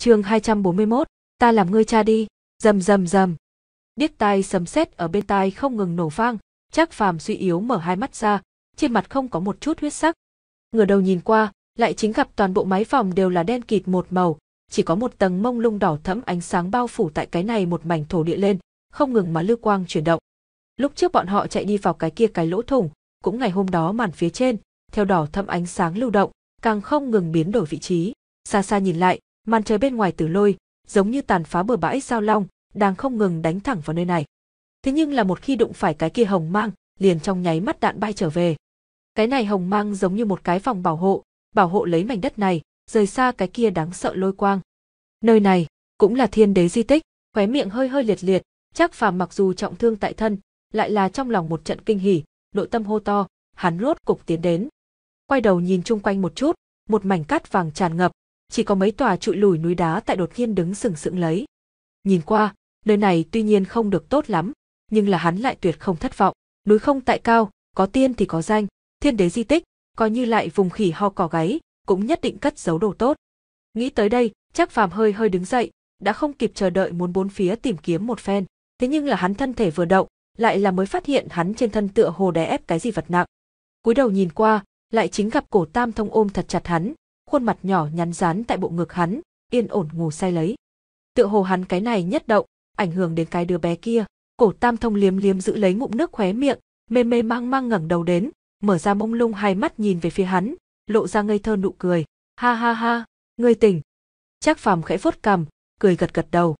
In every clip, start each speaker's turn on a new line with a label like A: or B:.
A: chương 241, ta làm ngươi cha đi, rầm rầm rầm. Điếc tai sấm sét ở bên tai không ngừng nổ vang, chắc Phàm suy yếu mở hai mắt ra, trên mặt không có một chút huyết sắc. Ngửa đầu nhìn qua, lại chính gặp toàn bộ mái phòng đều là đen kịt một màu, chỉ có một tầng mông lung đỏ thẫm ánh sáng bao phủ tại cái này một mảnh thổ địa lên, không ngừng mà lưu quang chuyển động. Lúc trước bọn họ chạy đi vào cái kia cái lỗ thủng, cũng ngày hôm đó màn phía trên, theo đỏ thẫm ánh sáng lưu động, càng không ngừng biến đổi vị trí. Xa xa nhìn lại, màn trời bên ngoài tử lôi giống như tàn phá bừa bãi sao long đang không ngừng đánh thẳng vào nơi này thế nhưng là một khi đụng phải cái kia hồng mang liền trong nháy mắt đạn bay trở về cái này hồng mang giống như một cái phòng bảo hộ bảo hộ lấy mảnh đất này rời xa cái kia đáng sợ lôi quang nơi này cũng là thiên đế di tích khóe miệng hơi hơi liệt liệt chắc phàm mặc dù trọng thương tại thân lại là trong lòng một trận kinh hỉ nội tâm hô to hắn rốt cục tiến đến quay đầu nhìn chung quanh một chút một mảnh cát vàng tràn ngập chỉ có mấy tòa trụi lùi núi đá tại đột nhiên đứng sừng sững lấy. Nhìn qua, nơi này tuy nhiên không được tốt lắm, nhưng là hắn lại tuyệt không thất vọng. Núi không tại cao, có tiên thì có danh, thiên đế di tích, coi như lại vùng khỉ ho cỏ gáy, cũng nhất định cất giấu đồ tốt. Nghĩ tới đây, chắc phàm hơi hơi đứng dậy, đã không kịp chờ đợi muốn bốn phía tìm kiếm một phen. Thế nhưng là hắn thân thể vừa động, lại là mới phát hiện hắn trên thân tựa hồ đè ép cái gì vật nặng. cúi đầu nhìn qua, lại chính gặp cổ tam thông ôm thật chặt hắn, khuôn mặt nhỏ nhắn rán tại bộ ngực hắn, yên ổn ngủ say lấy. Tựa hồ hắn cái này nhất động, ảnh hưởng đến cái đứa bé kia, cổ tam thông liếm liếm giữ lấy ngụm nước khóe miệng, mê mê mang mang ngẩng đầu đến, mở ra mông lung hai mắt nhìn về phía hắn, lộ ra ngây thơ nụ cười, ha ha ha, ngươi tỉnh. Trác Phàm khẽ phốt cằm, cười gật gật đầu.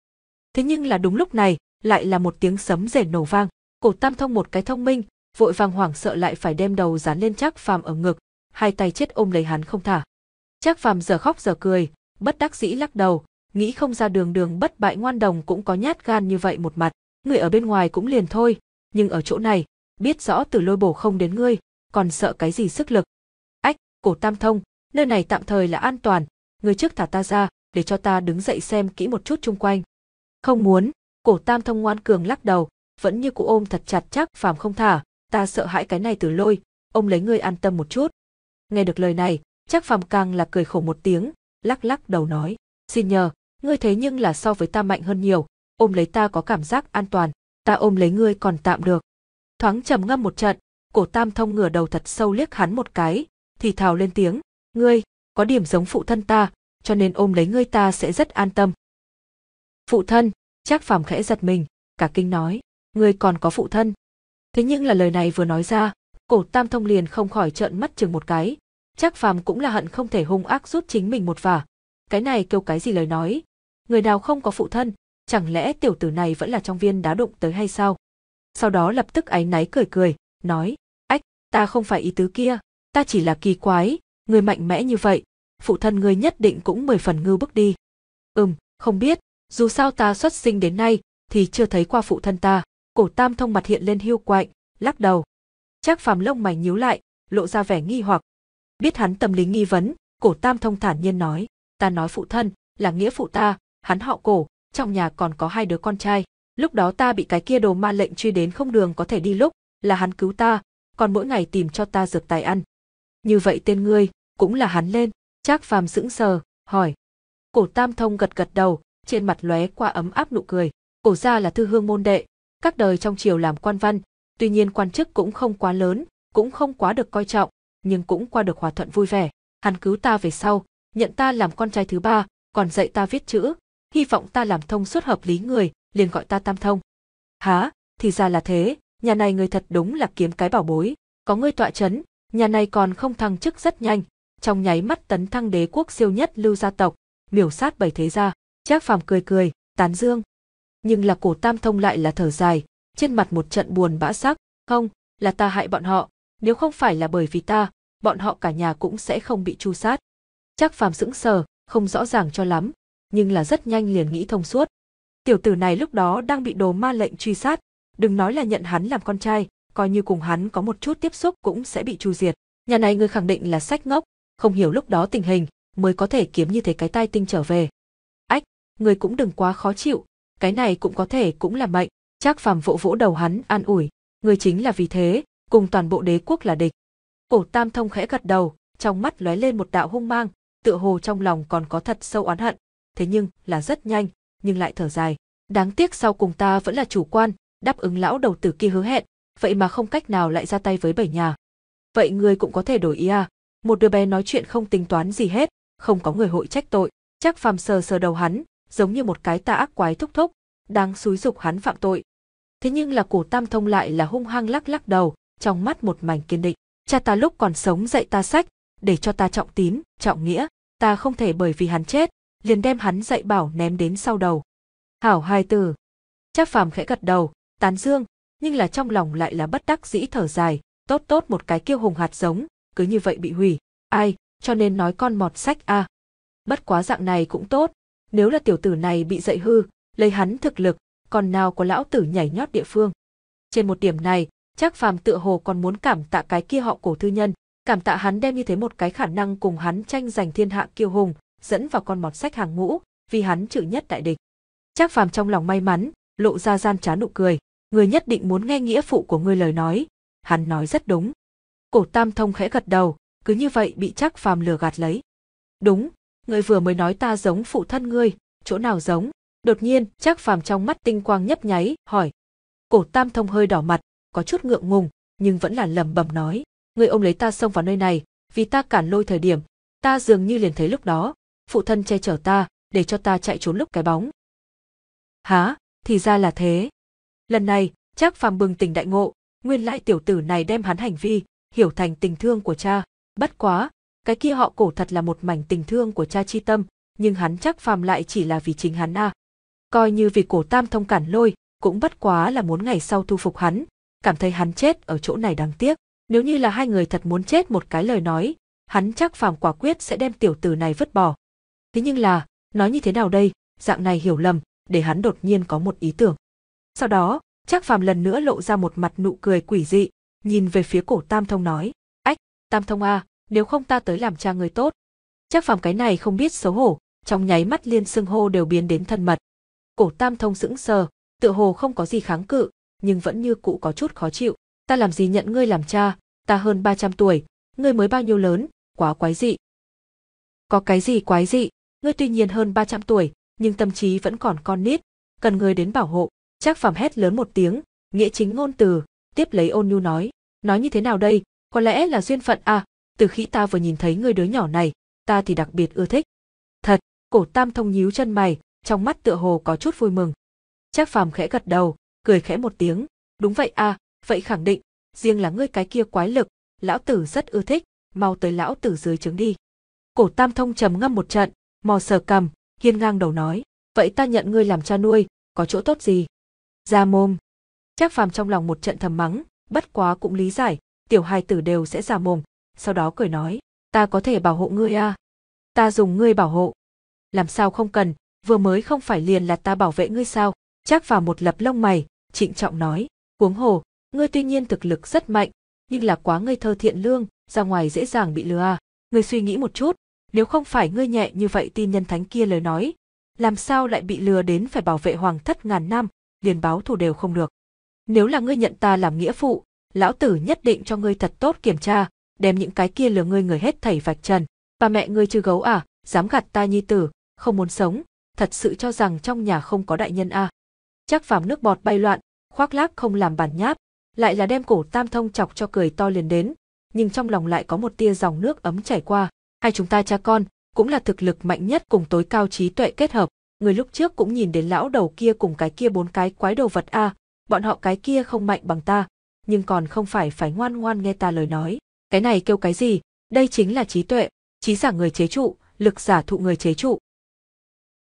A: Thế nhưng là đúng lúc này, lại là một tiếng sấm rền nổ vang, cổ tam thông một cái thông minh, vội vàng hoảng sợ lại phải đem đầu dán lên Trác Phàm ở ngực, hai tay chết ôm lấy hắn không thả. Chắc phàm giờ khóc giờ cười, bất đắc dĩ lắc đầu, nghĩ không ra đường đường bất bại ngoan đồng cũng có nhát gan như vậy một mặt. Người ở bên ngoài cũng liền thôi, nhưng ở chỗ này, biết rõ từ lôi bổ không đến ngươi, còn sợ cái gì sức lực. Ách, cổ tam thông, nơi này tạm thời là an toàn, ngươi trước thả ta ra, để cho ta đứng dậy xem kỹ một chút chung quanh. Không muốn, cổ tam thông ngoan cường lắc đầu, vẫn như cụ ôm thật chặt chắc phàm không thả, ta sợ hãi cái này từ lôi, ông lấy ngươi an tâm một chút. Nghe được lời này, Chắc Phạm càng là cười khổ một tiếng, lắc lắc đầu nói, xin nhờ, ngươi thế nhưng là so với ta mạnh hơn nhiều, ôm lấy ta có cảm giác an toàn, ta ôm lấy ngươi còn tạm được. Thoáng trầm ngâm một trận, cổ tam thông ngửa đầu thật sâu liếc hắn một cái, thì thào lên tiếng, ngươi, có điểm giống phụ thân ta, cho nên ôm lấy ngươi ta sẽ rất an tâm. Phụ thân, chắc Phạm khẽ giật mình, cả kinh nói, ngươi còn có phụ thân. Thế nhưng là lời này vừa nói ra, cổ Tam Thông liền không khỏi trợn mắt chừng một cái, chắc phàm cũng là hận không thể hung ác rút chính mình một vả. Cái này kêu cái gì lời nói? Người nào không có phụ thân, chẳng lẽ tiểu tử này vẫn là trong viên đá đụng tới hay sao? Sau đó lập tức ánh náy cười cười, nói, ách, ta không phải ý tứ kia, ta chỉ là kỳ quái, người mạnh mẽ như vậy, phụ thân người nhất định cũng mười phần ngư bước đi. Ừm, không biết, dù sao ta xuất sinh đến nay thì chưa thấy qua phụ thân ta, cổ tam thông mặt hiện lên hiu quạnh, lắc đầu. Chắc phàm lông mày nhíu lại, lộ ra vẻ nghi hoặc, Biết hắn tâm lý nghi vấn, cổ tam thông thản nhiên nói, ta nói phụ thân, là nghĩa phụ ta, hắn họ cổ, trong nhà còn có hai đứa con trai. Lúc đó ta bị cái kia đồ ma lệnh truy đến không đường có thể đi lúc, là hắn cứu ta, còn mỗi ngày tìm cho ta dược tài ăn. Như vậy tên ngươi, cũng là hắn lên, chắc phàm sững sờ, hỏi. Cổ tam thông gật gật đầu, trên mặt lóe qua ấm áp nụ cười. Cổ gia là thư hương môn đệ, các đời trong triều làm quan văn, tuy nhiên quan chức cũng không quá lớn, cũng không quá được coi trọng, nhưng cũng qua được hòa thuận vui vẻ. Hắn cứu ta về sau, nhận ta làm con trai thứ ba, còn dạy ta viết chữ, hy vọng ta làm thông suốt hợp lý người, liền gọi ta tam thông. Há, thì ra là thế, nhà này người thật đúng là kiếm cái bảo bối, có ngươi tọa chấn, nhà này còn không thăng chức rất nhanh, trong nháy mắt tấn thăng đế quốc siêu nhất lưu gia tộc, miểu sát bảy thế gia, Trác Phàm cười cười, tán dương. Nhưng là cổ tam thông lại là thở dài, trên mặt một trận buồn bã sắc, không, là ta hại bọn họ, nếu không phải là bởi vì ta, bọn họ cả nhà cũng sẽ không bị chu sát. Chắc phàm sững sờ, không rõ ràng cho lắm, nhưng là rất nhanh liền nghĩ thông suốt. Tiểu tử này lúc đó đang bị đồ ma lệnh truy sát, đừng nói là nhận hắn làm con trai, coi như cùng hắn có một chút tiếp xúc cũng sẽ bị chu diệt. Nhà này người khẳng định là sách ngốc, không hiểu lúc đó tình hình, mới có thể kiếm như thế cái tai tinh trở về. Ách, người cũng đừng quá khó chịu, cái này cũng có thể cũng là mệnh, chắc phàm vỗ vỗ đầu hắn an ủi, người chính là vì thế, cùng toàn bộ đế quốc là địch. Cổ Tam Thông khẽ gật đầu, trong mắt lóe lên một đạo hung mang, tựa hồ trong lòng còn có thật sâu oán hận, thế nhưng là rất nhanh, nhưng lại thở dài. Đáng tiếc sau cùng ta vẫn là chủ quan, đáp ứng lão đầu tử kia hứa hẹn, vậy mà không cách nào lại ra tay với bảy nhà. Vậy người cũng có thể đổi ý à? Một đứa bé nói chuyện không tính toán gì hết, không có người hội trách tội, chắc phàm sờ sờ đầu hắn, giống như một cái tà ác quái thúc thúc, đang xúi dục hắn phạm tội. Thế nhưng là cổ tam thông lại là hung hăng lắc lắc đầu, trong mắt một mảnh kiên định. Cha ta lúc còn sống dạy ta sách, để cho ta trọng tín, trọng nghĩa, ta không thể bởi vì hắn chết, liền đem hắn dạy bảo ném đến sau đầu. Hảo hai từ. Trác Phàm khẽ gật đầu, tán dương, nhưng là trong lòng lại là bất đắc dĩ thở dài, tốt tốt một cái kiêu hùng hạt giống, cứ như vậy bị hủy, ai, cho nên nói con mọt sách a. Bất quá dạng này cũng tốt, nếu là tiểu tử này bị dạy hư, lấy hắn thực lực, còn nào có lão tử nhảy nhót địa phương. Trên một điểm này, Chắc Phàm tựa hồ còn muốn cảm tạ cái kia họ cổ thư nhân, cảm tạ hắn đem như thế một cái khả năng cùng hắn tranh giành thiên hạ kiêu hùng, dẫn vào con mọt sách hàng ngũ, vì hắn chữ nhất đại địch. Chắc Phàm trong lòng may mắn, lộ ra gian trán nụ cười, người nhất định muốn nghe nghĩa phụ của ngươi lời nói, hắn nói rất đúng. Cổ Tam Thông khẽ gật đầu, cứ như vậy bị Chắc Phàm lừa gạt lấy. Đúng, người vừa mới nói ta giống phụ thân ngươi, chỗ nào giống? Đột nhiên, Chắc Phàm trong mắt tinh quang nhấp nháy, hỏi. Cổ Tam Thông hơi đỏ mặt, có chút ngượng ngùng, nhưng vẫn là lẩm bẩm nói, người ôm lấy ta xông vào nơi này, vì ta cản lôi thời điểm, ta dường như liền thấy lúc đó, phụ thân che chở ta, để cho ta chạy trốn lúc cái bóng. Há, thì ra là thế. Lần này, chắc phàm bừng tỉnh đại ngộ, nguyên lại tiểu tử này đem hắn hành vi, hiểu thành tình thương của cha, bất quá, cái kia họ cổ thật là một mảnh tình thương của cha chi tâm, nhưng hắn chắc phàm lại chỉ là vì chính hắn a. À. Coi như vì cổ tam thông cản lôi, cũng bất quá là muốn ngày sau thu phục hắn, cảm thấy hắn chết ở chỗ này đáng tiếc. Nếu như là hai người thật muốn chết một cái lời nói, hắn chắc phàm quả quyết sẽ đem tiểu tử này vứt bỏ. Thế nhưng là, nói như thế nào đây, dạng này hiểu lầm, để hắn đột nhiên có một ý tưởng. Sau đó, chắc phàm lần nữa lộ ra một mặt nụ cười quỷ dị, nhìn về phía cổ Tam Thông nói, Ách, Tam Thông A, à, nếu không ta tới làm cha người tốt. Chắc phàm cái này không biết xấu hổ, trong nháy mắt liên xưng hô đều biến đến thân mật. Cổ Tam Thông sững sờ, tựa hồ không có gì kháng cự, nhưng vẫn như cũ có chút khó chịu. Ta làm gì nhận ngươi làm cha, ta hơn 300 tuổi, ngươi mới bao nhiêu lớn, quá quái dị. Có cái gì quái dị, ngươi tuy nhiên hơn 300 tuổi, nhưng tâm trí vẫn còn con nít, cần ngươi đến bảo hộ. Trác Phàm hét lớn một tiếng, nghĩa chính ngôn từ, tiếp lấy Ôn Nhu nói, nói như thế nào đây, có lẽ là duyên phận à, từ khi ta vừa nhìn thấy ngươi đứa nhỏ này, ta thì đặc biệt ưa thích. Thật, cổ Tam Thông nhíu chân mày, trong mắt tựa hồ có chút vui mừng. Trác Phàm khẽ gật đầu, cười khẽ một tiếng, đúng vậy à, vậy khẳng định, riêng là ngươi cái kia quái lực, lão tử rất ưa thích, mau tới lão tử dưới trứng đi. Cổ tam thông trầm ngâm một trận, mò sờ cầm, hiên ngang đầu nói, vậy ta nhận ngươi làm cha nuôi, có chỗ tốt gì? Ra mồm. Chắc phàm trong lòng một trận thầm mắng, bất quá cũng lý giải, tiểu hai tử đều sẽ giả mồm, sau đó cười nói, ta có thể bảo hộ ngươi à? Ta dùng ngươi bảo hộ. Làm sao không cần, vừa mới không phải liền là ta bảo vệ ngươi sao? chắc vào một lập lông mày, trịnh trọng nói, huống hồ, ngươi tuy nhiên thực lực rất mạnh, nhưng là quá ngây thơ thiện lương, ra ngoài dễ dàng bị lừa à. Ngươi suy nghĩ một chút, nếu không phải ngươi nhẹ như vậy tin nhân thánh kia lời nói, làm sao lại bị lừa đến phải bảo vệ hoàng thất ngàn năm, liền báo thù đều không được. Nếu là ngươi nhận ta làm nghĩa phụ, lão tử nhất định cho ngươi thật tốt kiểm tra, đem những cái kia lừa ngươi người hết thảy vạch trần. Bà mẹ ngươi chưa gấu à, dám gạt ta nhi tử, không muốn sống, thật sự cho rằng trong nhà không có đại nhân à chắc phàm nước bọt bay loạn, khoác lác không làm bản nháp, lại là đem cổ tam thông chọc cho cười to liền đến, nhưng trong lòng lại có một tia dòng nước ấm chảy qua, hai chúng ta cha con, cũng là thực lực mạnh nhất cùng tối cao trí tuệ kết hợp, người lúc trước cũng nhìn đến lão đầu kia cùng cái kia bốn cái quái đồ vật a, bọn họ cái kia không mạnh bằng ta, nhưng còn không phải phải ngoan ngoan nghe ta lời nói, cái này kêu cái gì, đây chính là trí tuệ, trí giả người chế trụ, lực giả thụ người chế trụ.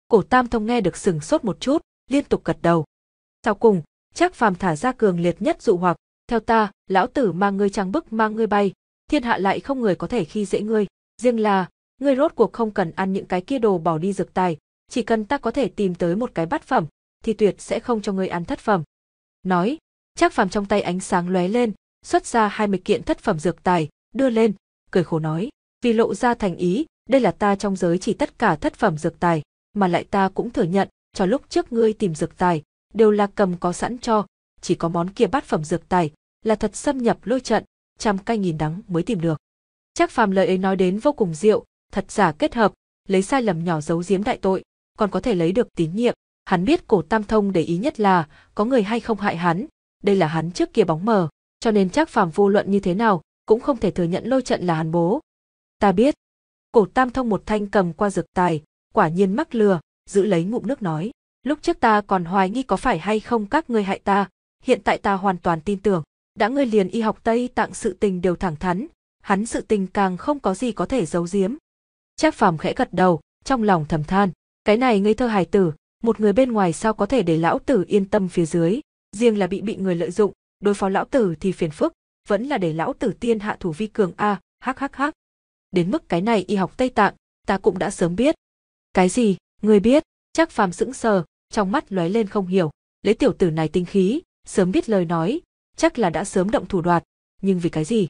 A: Cổ Tam Thông nghe được sừng sốt một chút, liên tục gật đầu. Sau cùng, chắc phàm thả ra cường liệt nhất dụ hoặc, theo ta, lão tử mang ngươi trắng bức mang ngươi bay, thiên hạ lại không người có thể khi dễ ngươi, riêng là, ngươi rốt cuộc không cần ăn những cái kia đồ bỏ đi dược tài, chỉ cần ta có thể tìm tới một cái bát phẩm, thì tuyệt sẽ không cho ngươi ăn thất phẩm. Nói, chắc phàm trong tay ánh sáng lóe lên, xuất ra hai mươi kiện thất phẩm dược tài, đưa lên, cười khổ nói, vì lộ ra thành ý, đây là ta trong giới chỉ tất cả thất phẩm dược tài, mà lại ta cũng thừa nhận, cho lúc trước ngươi tìm dược tài, đều là cầm có sẵn cho, chỉ có món kia bát phẩm dược tài, là thật xâm nhập lôi trận, trăm cay nghìn đắng mới tìm được. Chắc phàm lời ấy nói đến vô cùng diệu, thật giả kết hợp, lấy sai lầm nhỏ giấu giếm đại tội, còn có thể lấy được tín nhiệm. Hắn biết cổ tam thông để ý nhất là có người hay không hại hắn, đây là hắn trước kia bóng mờ, cho nên chắc phàm vô luận như thế nào cũng không thể thừa nhận lôi trận là hắn bố. Ta biết. Cổ tam thông một thanh cầm qua dược tài, quả nhiên mắc lừa, giữ lấy ngụm nước nói. Lúc trước ta còn hoài nghi có phải hay không các ngươi hại ta, hiện tại ta hoàn toàn tin tưởng. Đã ngươi liền y học Tây tặng sự tình đều thẳng thắn, hắn sự tình càng không có gì có thể giấu giếm. Trác Phàm khẽ gật đầu, trong lòng thầm than, cái này ngây thơ hài tử, một người bên ngoài sao có thể để lão tử yên tâm phía dưới, riêng là bị bị người lợi dụng, đối phó lão tử thì phiền phức, vẫn là để lão tử tiên hạ thủ vi cường a, hắc hắc hắc. Đến mức cái này y học Tây Tạng, ta cũng đã sớm biết. Cái gì, ngươi biết? Chắc phàm sững sờ, trong mắt lóe lên không hiểu, lấy tiểu tử này tinh khí, sớm biết lời nói, chắc là đã sớm động thủ đoạt, nhưng vì cái gì?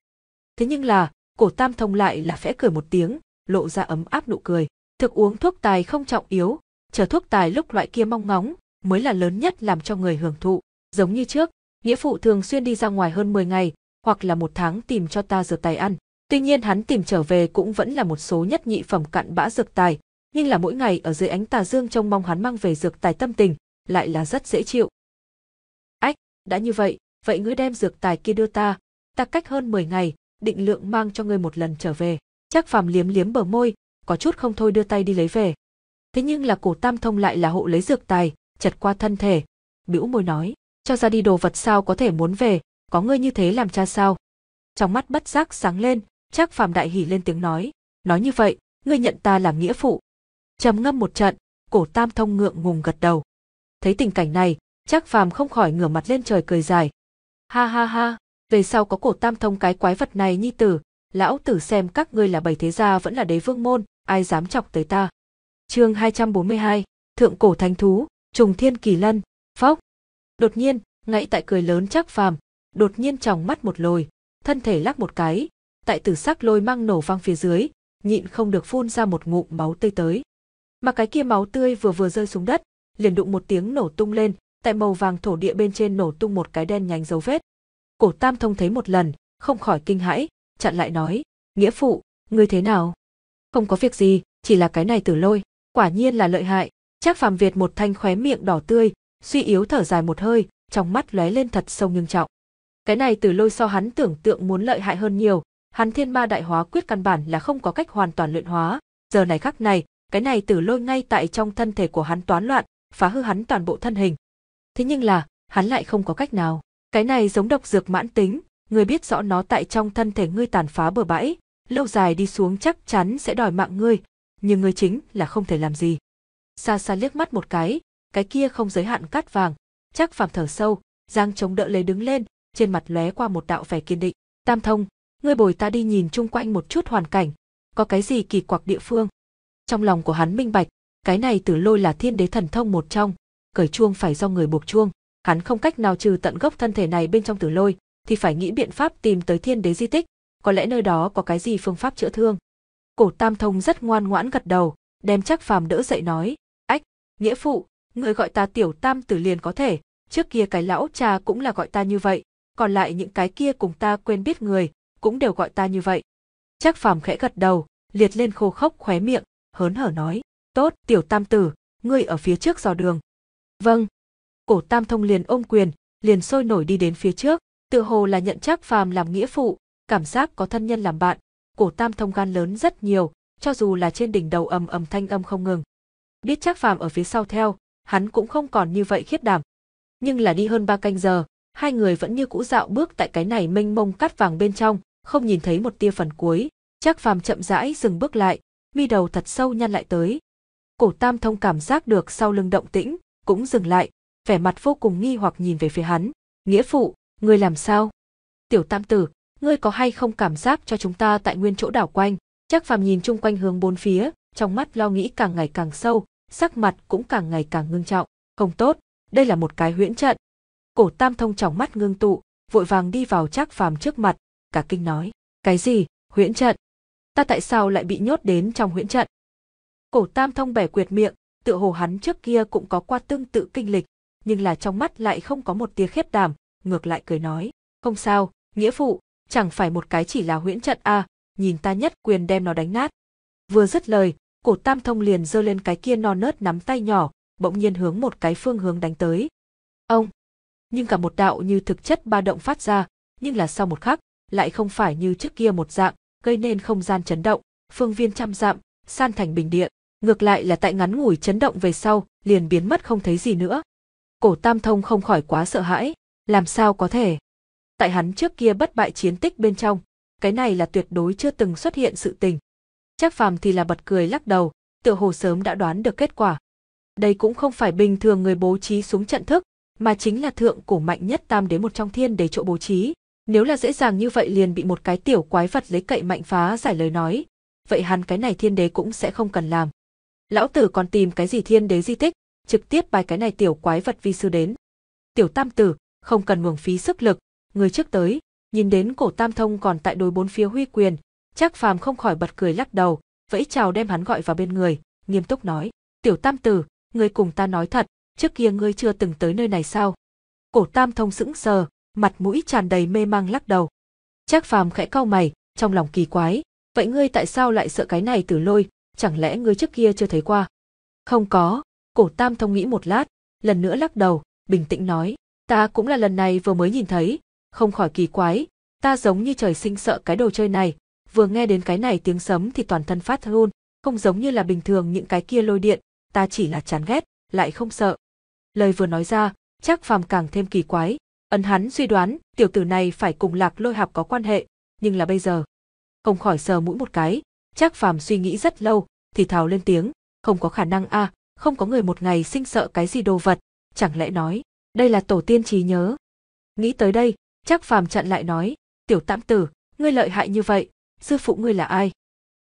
A: Thế nhưng là, cổ tam thông lại là khẽ cười một tiếng, lộ ra ấm áp nụ cười. Thực uống thuốc tài không trọng yếu, chờ thuốc tài lúc loại kia mong ngóng, mới là lớn nhất làm cho người hưởng thụ. Giống như trước, nghĩa phụ thường xuyên đi ra ngoài hơn 10 ngày, hoặc là một tháng tìm cho ta dược tài ăn. Tuy nhiên hắn tìm trở về cũng vẫn là một số nhất nhị phẩm cặn bã dược tài, nhưng là mỗi ngày ở dưới ánh tà dương trông mong hắn mang về dược tài tâm tình, lại là rất dễ chịu. Ách, đã như vậy, vậy ngươi đem dược tài kia đưa ta, ta cách hơn 10 ngày, định lượng mang cho ngươi một lần trở về. Chắc phàm liếm liếm bờ môi, có chút không thôi đưa tay đi lấy về. Thế nhưng là cổ tam thông lại là hộ lấy dược tài, chật qua thân thể, bĩu môi nói, cho ra đi đồ vật sao có thể muốn về, có ngươi như thế làm cha sao. Trong mắt bất giác sáng lên, chắc phàm đại hỉ lên tiếng nói, nói như vậy, ngươi nhận ta làm nghĩa phụ, trầm ngâm một trận, cổ tam thông ngượng ngùng gật đầu. Thấy tình cảnh này, chắc phàm không khỏi ngửa mặt lên trời cười dài. Ha ha ha, về sau có cổ tam thông cái quái vật này nhi tử, lão tử xem các ngươi là bầy thế gia vẫn là đế vương môn, ai dám chọc tới ta. chương 242, Thượng Cổ Thánh Thú, Trùng Thiên Kỳ Lân, Phóc. Đột nhiên, ngay tại cười lớn chắc phàm, đột nhiên tròng mắt một lồi, thân thể lắc một cái, tại tử sắc lôi mang nổ vang phía dưới, nhịn không được phun ra một ngụm máu tươi tới mà cái kia máu tươi vừa vừa rơi xuống đất, liền đụng một tiếng nổ tung lên, tại màu vàng thổ địa bên trên nổ tung một cái đen nhánh dấu vết. Cổ Tam Thông thấy một lần, không khỏi kinh hãi, chặn lại nói, nghĩa phụ, ngươi thế nào? Không có việc gì, chỉ là cái này tử lôi, quả nhiên là lợi hại. chắc Phàm Việt một thanh khóe miệng đỏ tươi, suy yếu thở dài một hơi, trong mắt lóe lên thật sâu nghiêm trọng. Cái này tử lôi so hắn tưởng tượng muốn lợi hại hơn nhiều, hắn thiên ma đại hóa quyết căn bản là không có cách hoàn toàn luyện hóa, giờ này khắc này, cái này tử lôi ngay tại trong thân thể của hắn toán loạn, phá hư hắn toàn bộ thân hình. Thế nhưng là, hắn lại không có cách nào. Cái này giống độc dược mãn tính, người biết rõ nó tại trong thân thể ngươi tàn phá bờ bãi, lâu dài đi xuống chắc chắn sẽ đòi mạng ngươi, nhưng ngươi chính là không thể làm gì. Xa xa liếc mắt một cái, cái kia không giới hạn cắt vàng, chắc phàm thở sâu, giang chống đỡ lấy đứng lên, trên mặt lóe qua một đạo vẻ kiên định. Tam thông, ngươi bồi ta đi nhìn chung quanh một chút hoàn cảnh, có cái gì kỳ quặc địa phương, trong lòng của hắn minh bạch, cái này tử lôi là thiên đế thần thông một trong, cởi chuông phải do người buộc chuông, hắn không cách nào trừ tận gốc thân thể này bên trong tử lôi, thì phải nghĩ biện pháp tìm tới thiên đế di tích, có lẽ nơi đó có cái gì phương pháp chữa thương. Cổ Tam Thông rất ngoan ngoãn gật đầu, đem chắc phàm đỡ dậy nói, ách, nghĩa phụ, người gọi ta tiểu tam tử liền có thể, trước kia cái lão cha cũng là gọi ta như vậy, còn lại những cái kia cùng ta quên biết người, cũng đều gọi ta như vậy. Chắc phàm khẽ gật đầu, liệt lên khô khốc khóe miệng, hớn hở nói, tốt, tiểu tam tử, ngươi ở phía trước dò đường. Vâng. Cổ tam thông liền ôm quyền, liền sôi nổi đi đến phía trước, tự hồ là nhận chắc phàm làm nghĩa phụ, cảm giác có thân nhân làm bạn, cổ tam thông gan lớn rất nhiều, cho dù là trên đỉnh đầu ầm ầm thanh âm không ngừng. Biết chắc phàm ở phía sau theo, hắn cũng không còn như vậy khiết đảm. Nhưng là đi hơn ba canh giờ, hai người vẫn như cũ dạo bước tại cái này mênh mông cắt vàng bên trong, không nhìn thấy một tia phần cuối, chắc phàm chậm rãi dừng bước lại, mi đầu thật sâu nhăn lại tới. Cổ tam thông cảm giác được sau lưng động tĩnh, cũng dừng lại, vẻ mặt vô cùng nghi hoặc nhìn về phía hắn. Nghĩa phụ, ngươi làm sao? Tiểu tam tử, ngươi có hay không cảm giác cho chúng ta tại nguyên chỗ đảo quanh? Chắc phàm nhìn chung quanh hướng bốn phía, trong mắt lo nghĩ càng ngày càng sâu, sắc mặt cũng càng ngày càng ngưng trọng. Không tốt, đây là một cái huyễn trận. Cổ tam thông trong mắt ngưng tụ, vội vàng đi vào chắc phàm trước mặt, cả kinh nói. Cái gì, huyễn trận? ta tại sao lại bị nhốt đến trong huyễn trận? Cổ tam thông bẻ quyệt miệng, tựa hồ hắn trước kia cũng có qua tương tự kinh lịch, nhưng là trong mắt lại không có một tia khiếp đảm, ngược lại cười nói, không sao, nghĩa phụ, chẳng phải một cái chỉ là huyễn trận à, nhìn ta nhất quyền đem nó đánh nát. Vừa dứt lời, cổ tam thông liền giơ lên cái kia non nớt nắm tay nhỏ, bỗng nhiên hướng một cái phương hướng đánh tới. Ông! Nhưng cả một đạo như thực chất ba động phát ra, nhưng là sau một khắc, lại không phải như trước kia một dạng, gây nên không gian chấn động, phương viên trăm dặm, san thành bình điện. Ngược lại là tại ngắn ngủi chấn động về sau, liền biến mất không thấy gì nữa. Cổ Tam Thông không khỏi quá sợ hãi, làm sao có thể? Tại hắn trước kia bất bại chiến tích bên trong, cái này là tuyệt đối chưa từng xuất hiện sự tình. Chắc Phàm thì là bật cười lắc đầu, tựa hồ sớm đã đoán được kết quả. Đây cũng không phải bình thường người bố trí súng trận thức, mà chính là thượng cổ mạnh nhất tam đế một trong thiên đế chỗ bố trí, nếu là dễ dàng như vậy liền bị một cái tiểu quái vật lấy cậy mạnh phá giải lời nói, vậy hắn cái này thiên đế cũng sẽ không cần làm. Lão tử còn tìm cái gì thiên đế di tích, trực tiếp bài cái này tiểu quái vật vi sư đến. Tiểu tam tử, không cần mường phí sức lực, người trước tới, nhìn đến cổ tam thông còn tại đối bốn phía huy quyền, chắc phàm không khỏi bật cười lắc đầu, vẫy chào đem hắn gọi vào bên người, nghiêm túc nói, tiểu tam tử, người cùng ta nói thật, trước kia ngươi chưa từng tới nơi này sao? Cổ tam thông sững sờ, mặt mũi tràn đầy mê mang lắc đầu. Trác Phàm khẽ cau mày, trong lòng kỳ quái, vậy ngươi tại sao lại sợ cái này Tử Lôi, chẳng lẽ ngươi trước kia chưa thấy qua? Không có, Cổ Tam thông nghĩ một lát, lần nữa lắc đầu, bình tĩnh nói, ta cũng là lần này vừa mới nhìn thấy, không khỏi kỳ quái, ta giống như trời sinh sợ cái đồ chơi này, vừa nghe đến cái này tiếng sấm thì toàn thân phát run, không giống như là bình thường những cái kia lôi điện, ta chỉ là chán ghét, lại không sợ. Lời vừa nói ra, Trác phàm càng thêm kỳ quái, Ân hắn suy đoán, tiểu tử này phải cùng lạc lôi hạp có quan hệ, nhưng là bây giờ. Không khỏi sờ mũi một cái, chắc phàm suy nghĩ rất lâu, thì thào lên tiếng, không có khả năng a à, không có người một ngày sinh sợ cái gì đồ vật, chẳng lẽ nói, đây là tổ tiên trí nhớ. Nghĩ tới đây, chắc phàm chặn lại nói, tiểu tạm tử, ngươi lợi hại như vậy, sư phụ ngươi là ai?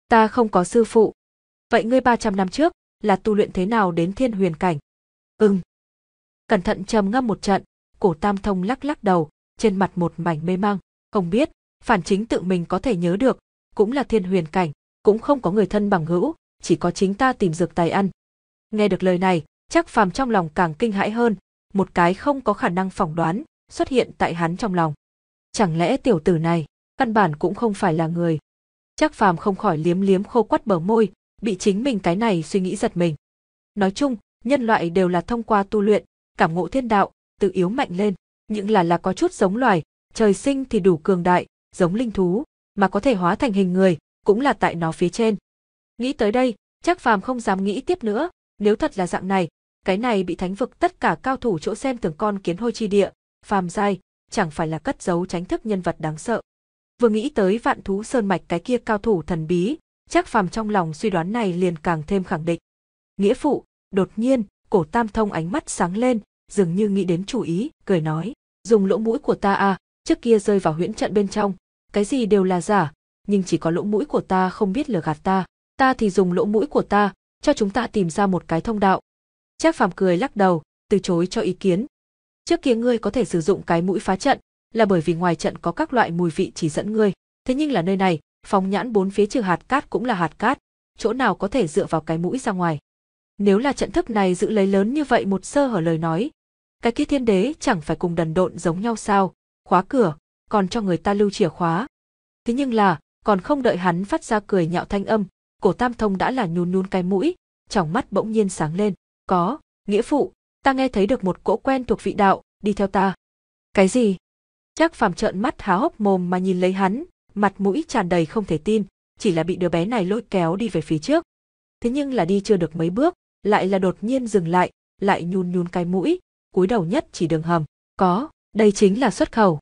A: Ta không có sư phụ. Vậy ngươi 300 năm trước, là tu luyện thế nào đến thiên huyền cảnh? Ừm. Cẩn thận trầm ngâm một trận, cổ tam thông lắc lắc đầu, trên mặt một mảnh mê mang, không biết, phản chính tự mình có thể nhớ được, cũng là thiên huyền cảnh, cũng không có người thân bằng hữu, chỉ có chính ta tìm dược tài ăn. Nghe được lời này, chắc phàm trong lòng càng kinh hãi hơn, một cái không có khả năng phỏng đoán, xuất hiện tại hắn trong lòng. Chẳng lẽ tiểu tử này, căn bản cũng không phải là người. Chắc phàm không khỏi liếm liếm khô quắt bờ môi, bị chính mình cái này suy nghĩ giật mình. Nói chung, nhân loại đều là thông qua tu luyện, cảm ngộ thiên đạo, tự yếu mạnh lên, những là là có chút giống loài, trời sinh thì đủ cường đại, giống linh thú, mà có thể hóa thành hình người, cũng là tại nó phía trên. Nghĩ tới đây, chắc phàm không dám nghĩ tiếp nữa, nếu thật là dạng này, cái này bị thánh vực tất cả cao thủ chỗ xem tưởng con kiến hôi chi địa, phàm dai, chẳng phải là cất giấu tránh thức nhân vật đáng sợ. Vừa nghĩ tới vạn thú sơn mạch cái kia cao thủ thần bí, chắc phàm trong lòng suy đoán này liền càng thêm khẳng định. Nghĩa phụ, đột nhiên, cổ tam thông ánh mắt sáng lên, dường như nghĩ đến chủ ý, cười nói, dùng lỗ mũi của ta à, trước kia rơi vào huyễn trận bên trong, cái gì đều là giả, nhưng chỉ có lỗ mũi của ta không biết lừa gạt ta, ta thì dùng lỗ mũi của ta, cho chúng ta tìm ra một cái thông đạo. Trác Phàm cười lắc đầu, từ chối cho ý kiến. Trước kia ngươi có thể sử dụng cái mũi phá trận, là bởi vì ngoài trận có các loại mùi vị chỉ dẫn ngươi, thế nhưng là nơi này, phóng nhãn bốn phía trừ hạt cát cũng là hạt cát, chỗ nào có thể dựa vào cái mũi ra ngoài. Nếu là trận thức này giữ lấy lớn như vậy một sơ hở lời nói, cái kia thiên đế chẳng phải cùng đần độn giống nhau sao, khóa cửa, còn cho người ta lưu chìa khóa. Thế nhưng là, còn không đợi hắn phát ra cười nhạo thanh âm, cổ tam thông đã là nhún nhún cái mũi, trong mắt bỗng nhiên sáng lên, có, nghĩa phụ, ta nghe thấy được một cỗ quen thuộc vị đạo, đi theo ta. Cái gì? Chắc phàm trợn mắt há hốc mồm mà nhìn lấy hắn, mặt mũi tràn đầy không thể tin, chỉ là bị đứa bé này lôi kéo đi về phía trước. Thế nhưng là đi chưa được mấy bước, lại là đột nhiên dừng lại, lại nhún nhún cái mũi, cúi đầu nhất chỉ đường hầm. Có, đây chính là xuất khẩu.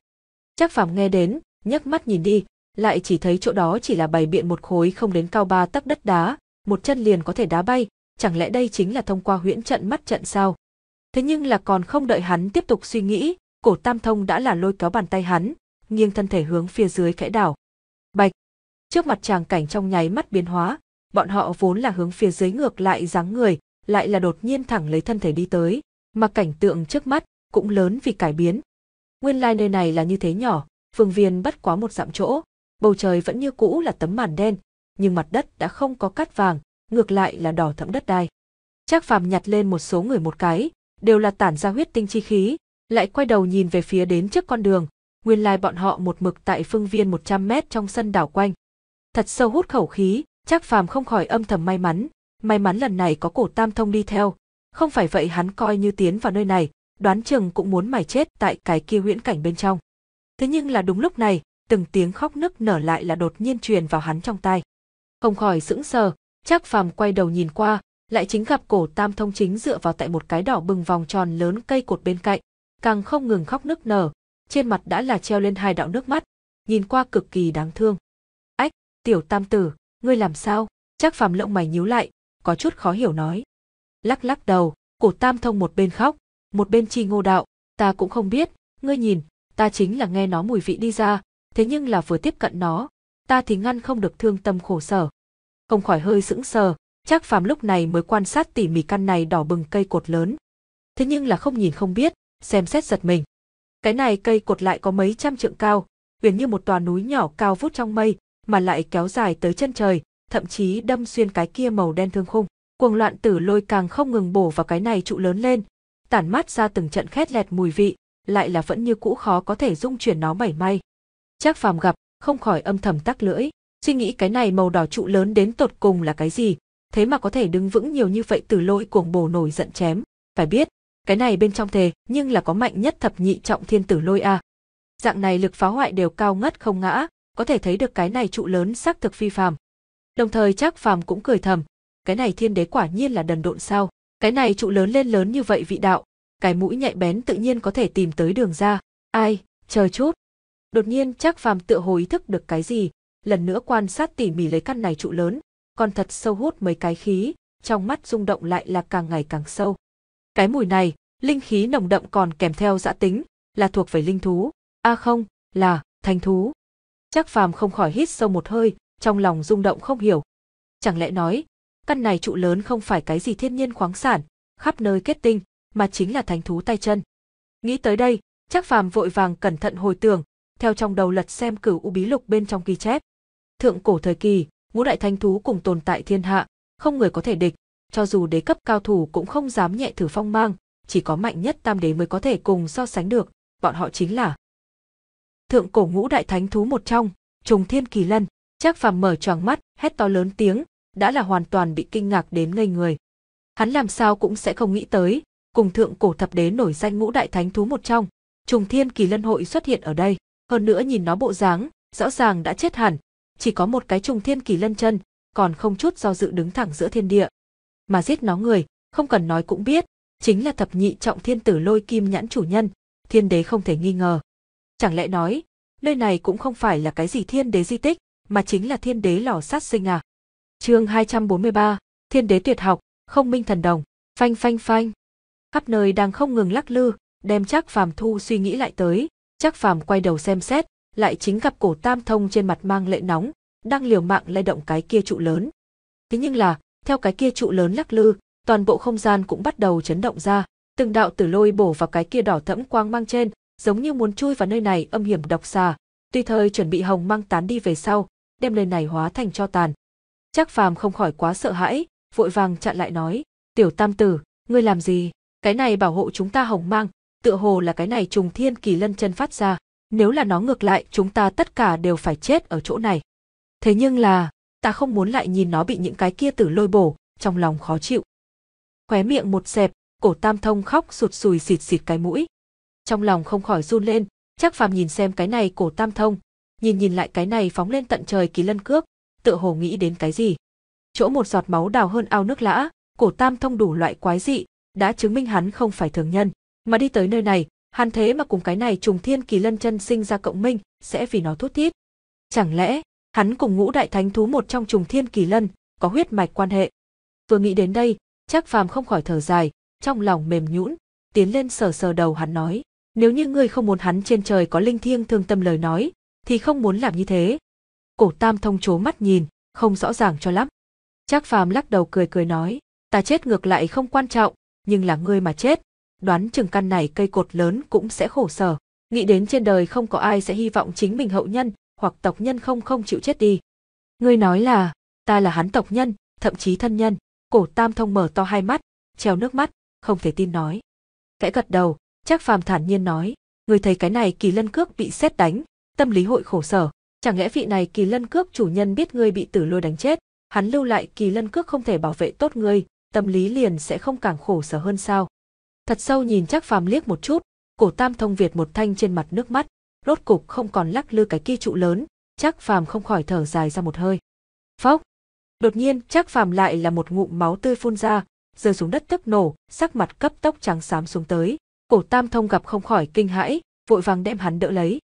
A: Chắc phạm nghe đến, nhấc mắt nhìn đi, lại chỉ thấy chỗ đó chỉ là bày biện một khối không đến cao ba tấc đất đá, một chân liền có thể đá bay, chẳng lẽ đây chính là thông qua huyễn trận mắt trận sao? Thế nhưng là còn không đợi hắn tiếp tục suy nghĩ, cổ tam thông đã là lôi kéo bàn tay hắn, nghiêng thân thể hướng phía dưới khẽ đảo. Bạch! Trước mặt chàng cảnh trong nháy mắt biến hóa, bọn họ vốn là hướng phía dưới ngược lại dáng người, lại là đột nhiên thẳng lấy thân thể đi tới, mà cảnh tượng trước mắt cũng lớn vì cải biến. Nguyên lai like nơi này là như thế nhỏ, phương viên bất quá một dặm chỗ, bầu trời vẫn như cũ là tấm màn đen, nhưng mặt đất đã không có cát vàng, ngược lại là đỏ thẫm đất đai. Trác Phàm nhặt lên một số người một cái, đều là tản ra huyết tinh chi khí, lại quay đầu nhìn về phía đến trước con đường, nguyên lai like bọn họ một mực tại phương viên 100 mét trong sân đảo quanh. Thật sâu hút khẩu khí, Trác Phàm không khỏi âm thầm may mắn, may mắn lần này có cổ Tam Thông đi theo, không phải vậy hắn coi như tiến vào nơi này, đoán chừng cũng muốn mày chết tại cái kia huyễn cảnh bên trong. Thế nhưng là đúng lúc này, từng tiếng khóc nức nở lại là đột nhiên truyền vào hắn trong tai. Không khỏi sững sờ, chắc Phàm quay đầu nhìn qua, lại chính gặp cổ Tam Thông chính dựa vào tại một cái đỏ bừng vòng tròn lớn cây cột bên cạnh, càng không ngừng khóc nức nở, trên mặt đã là treo lên hai đạo nước mắt, nhìn qua cực kỳ đáng thương. "Ách, tiểu Tam tử, ngươi làm sao?" Chắc Phàm lộng mày nhíu lại, có chút khó hiểu nói lắc lắc đầu, cổ tam thông một bên khóc, một bên chi ngô đạo, ta cũng không biết, ngươi nhìn, ta chính là nghe nó mùi vị đi ra, thế nhưng là vừa tiếp cận nó, ta thì ngăn không được thương tâm khổ sở. Không khỏi hơi sững sờ, chắc phàm lúc này mới quan sát tỉ mỉ căn này đỏ bừng cây cột lớn. Thế nhưng là không nhìn không biết, xem xét giật mình. Cái này cây cột lại có mấy trăm trượng cao, huyền như một tòa núi nhỏ cao vút trong mây, mà lại kéo dài tới chân trời, thậm chí đâm xuyên cái kia màu đen thương khung cuồng loạn tử lôi càng không ngừng bổ vào cái này trụ lớn lên, tản mát ra từng trận khét lẹt mùi vị, lại là vẫn như cũ khó có thể dung chuyển nó mảy may. Chắc Phàm gặp, không khỏi âm thầm tắc lưỡi, suy nghĩ cái này màu đỏ trụ lớn đến tột cùng là cái gì, thế mà có thể đứng vững nhiều như vậy từ lôi cuồng bổ nổi giận chém, phải biết, cái này bên trong thề nhưng là có mạnh nhất thập nhị trọng thiên tử lôi à. Dạng này lực phá hoại đều cao ngất không ngã, có thể thấy được cái này trụ lớn xác thực phi phàm. Đồng thời chắc Phàm cũng cười thầm, cái này thiên đế quả nhiên là đần độn sao cái này trụ lớn lên lớn như vậy vị đạo cái mũi nhạy bén tự nhiên có thể tìm tới đường ra ai chờ chút đột nhiên chắc phàm tựa hồ ý thức được cái gì lần nữa quan sát tỉ mỉ lấy căn này trụ lớn còn thật sâu hút mấy cái khí trong mắt rung động lại là càng ngày càng sâu cái mùi này linh khí nồng đậm còn kèm theo dã tính là thuộc về linh thú a không là thành thú chắc phàm không khỏi hít sâu một hơi trong lòng rung động không hiểu chẳng lẽ nói Căn này trụ lớn không phải cái gì thiên nhiên khoáng sản, khắp nơi kết tinh, mà chính là thánh thú tay chân. Nghĩ tới đây, chắc phàm vội vàng cẩn thận hồi tưởng, theo trong đầu lật xem cửu u bí lục bên trong ghi chép. Thượng cổ thời kỳ, ngũ đại thánh thú cùng tồn tại thiên hạ, không người có thể địch, cho dù đế cấp cao thủ cũng không dám nhẹ thử phong mang, chỉ có mạnh nhất tam đế mới có thể cùng so sánh được, bọn họ chính là Thượng cổ ngũ đại thánh thú một trong, trùng thiên kỳ lân, chắc phàm mở choàng mắt, hét to lớn tiếng, đã là hoàn toàn bị kinh ngạc đến ngây người. Hắn làm sao cũng sẽ không nghĩ tới, cùng thượng cổ thập đế nổi danh ngũ đại thánh thú một trong, trùng thiên kỳ lân hội xuất hiện ở đây, hơn nữa nhìn nó bộ dáng, rõ ràng đã chết hẳn, chỉ có một cái trùng thiên kỳ lân chân, còn không chút do dự đứng thẳng giữa thiên địa. Mà giết nó người, không cần nói cũng biết, chính là thập nhị trọng thiên tử lôi kim nhãn chủ nhân, thiên đế không thể nghi ngờ. Chẳng lẽ nói, nơi này cũng không phải là cái gì thiên đế di tích, mà chính là thiên đế lò sát sinh à? Chương 243, Thiên đế tuyệt học, không minh thần đồng, phanh phanh phanh. Khắp nơi đang không ngừng lắc lư, đem chắc Phàm Thu suy nghĩ lại tới, chắc Phàm quay đầu xem xét, lại chính gặp cổ Tam Thông trên mặt mang lệ nóng, đang liều mạng lay động cái kia trụ lớn. Thế nhưng là, theo cái kia trụ lớn lắc lư, toàn bộ không gian cũng bắt đầu chấn động ra, từng đạo tử lôi bổ vào cái kia đỏ thẫm quang mang trên, giống như muốn chui vào nơi này âm hiểm độc xà, tùy thời chuẩn bị hồng mang tán đi về sau, đem nơi này hóa thành cho tàn, chắc Phàm không khỏi quá sợ hãi, vội vàng chặn lại nói, "Tiểu Tam tử, ngươi làm gì? Cái này bảo hộ chúng ta hồng mang, tựa hồ là cái này trùng thiên kỳ lân chân phát ra, nếu là nó ngược lại, chúng ta tất cả đều phải chết ở chỗ này." Thế nhưng là, ta không muốn lại nhìn nó bị những cái kia tử lôi bổ, trong lòng khó chịu. Khóe miệng một xẹp, cổ Tam Thông khóc sụt sùi xịt xịt cái mũi. Trong lòng không khỏi run lên, chắc Phàm nhìn xem cái này cổ Tam Thông, nhìn nhìn lại cái này phóng lên tận trời kỳ lân cước, tựa hồ nghĩ đến cái gì. Chỗ một giọt máu đào hơn ao nước lã, cổ tam thông đủ loại quái dị, đã chứng minh hắn không phải thường nhân. Mà đi tới nơi này, hắn thế mà cùng cái này trùng thiên kỳ lân chân sinh ra cộng minh, sẽ vì nó thút thít. Chẳng lẽ, hắn cùng ngũ đại thánh thú một trong trùng thiên kỳ lân, có huyết mạch quan hệ. Vừa nghĩ đến đây, chắc phàm không khỏi thở dài, trong lòng mềm nhũn, tiến lên sờ sờ đầu hắn nói. Nếu như ngươi không muốn hắn trên trời có linh thiêng thương tâm lời nói, thì không muốn làm như thế, Cổ Tam Thông chố mắt nhìn, không rõ ràng cho lắm. Trác Phàm lắc đầu cười cười nói, ta chết ngược lại không quan trọng, nhưng là ngươi mà chết, đoán chừng căn này cây cột lớn cũng sẽ khổ sở. Nghĩ đến trên đời không có ai sẽ hy vọng chính mình hậu nhân hoặc tộc nhân không không chịu chết đi. Ngươi nói là, ta là hắn tộc nhân, thậm chí thân nhân. Cổ Tam Thông mở to hai mắt, treo nước mắt, không thể tin nói. Kẽ gật đầu, Trác Phàm thản nhiên nói, người thấy cái này kỳ lân cước bị xét đánh, tâm lý hội khổ sở, Chẳng lẽ vị này kỳ lân cước chủ nhân biết ngươi bị tử lôi đánh chết, hắn lưu lại kỳ lân cước không thể bảo vệ tốt ngươi, tâm lý liền sẽ không càng khổ sở hơn sao? Thật sâu nhìn chắc phàm liếc một chút, cổ tam thông Việt một thanh trên mặt nước mắt, rốt cục không còn lắc lư cái kia trụ lớn, chắc phàm không khỏi thở dài ra một hơi. phốc Đột nhiên chắc phàm lại là một ngụm máu tươi phun ra, rơi xuống đất tức nổ, sắc mặt cấp tốc trắng xám xuống tới. Cổ tam thông gặp không khỏi kinh hãi, vội vàng đem hắn đỡ lấy,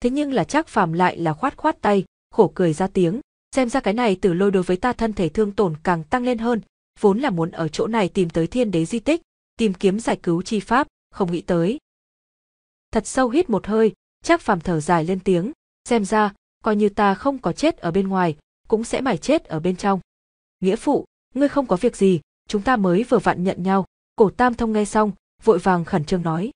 A: thế nhưng là chắc phàm lại là khoát khoát tay, khổ cười ra tiếng, xem ra cái này tử lôi đối với ta thân thể thương tổn càng tăng lên hơn, vốn là muốn ở chỗ này tìm tới thiên đế di tích, tìm kiếm giải cứu chi pháp, không nghĩ tới. Thật sâu hít một hơi, chắc phàm thở dài lên tiếng, xem ra, coi như ta không có chết ở bên ngoài, cũng sẽ mải chết ở bên trong. Nghĩa phụ, ngươi không có việc gì, chúng ta mới vừa vặn nhận nhau, cổ tam thông nghe xong, vội vàng khẩn trương nói.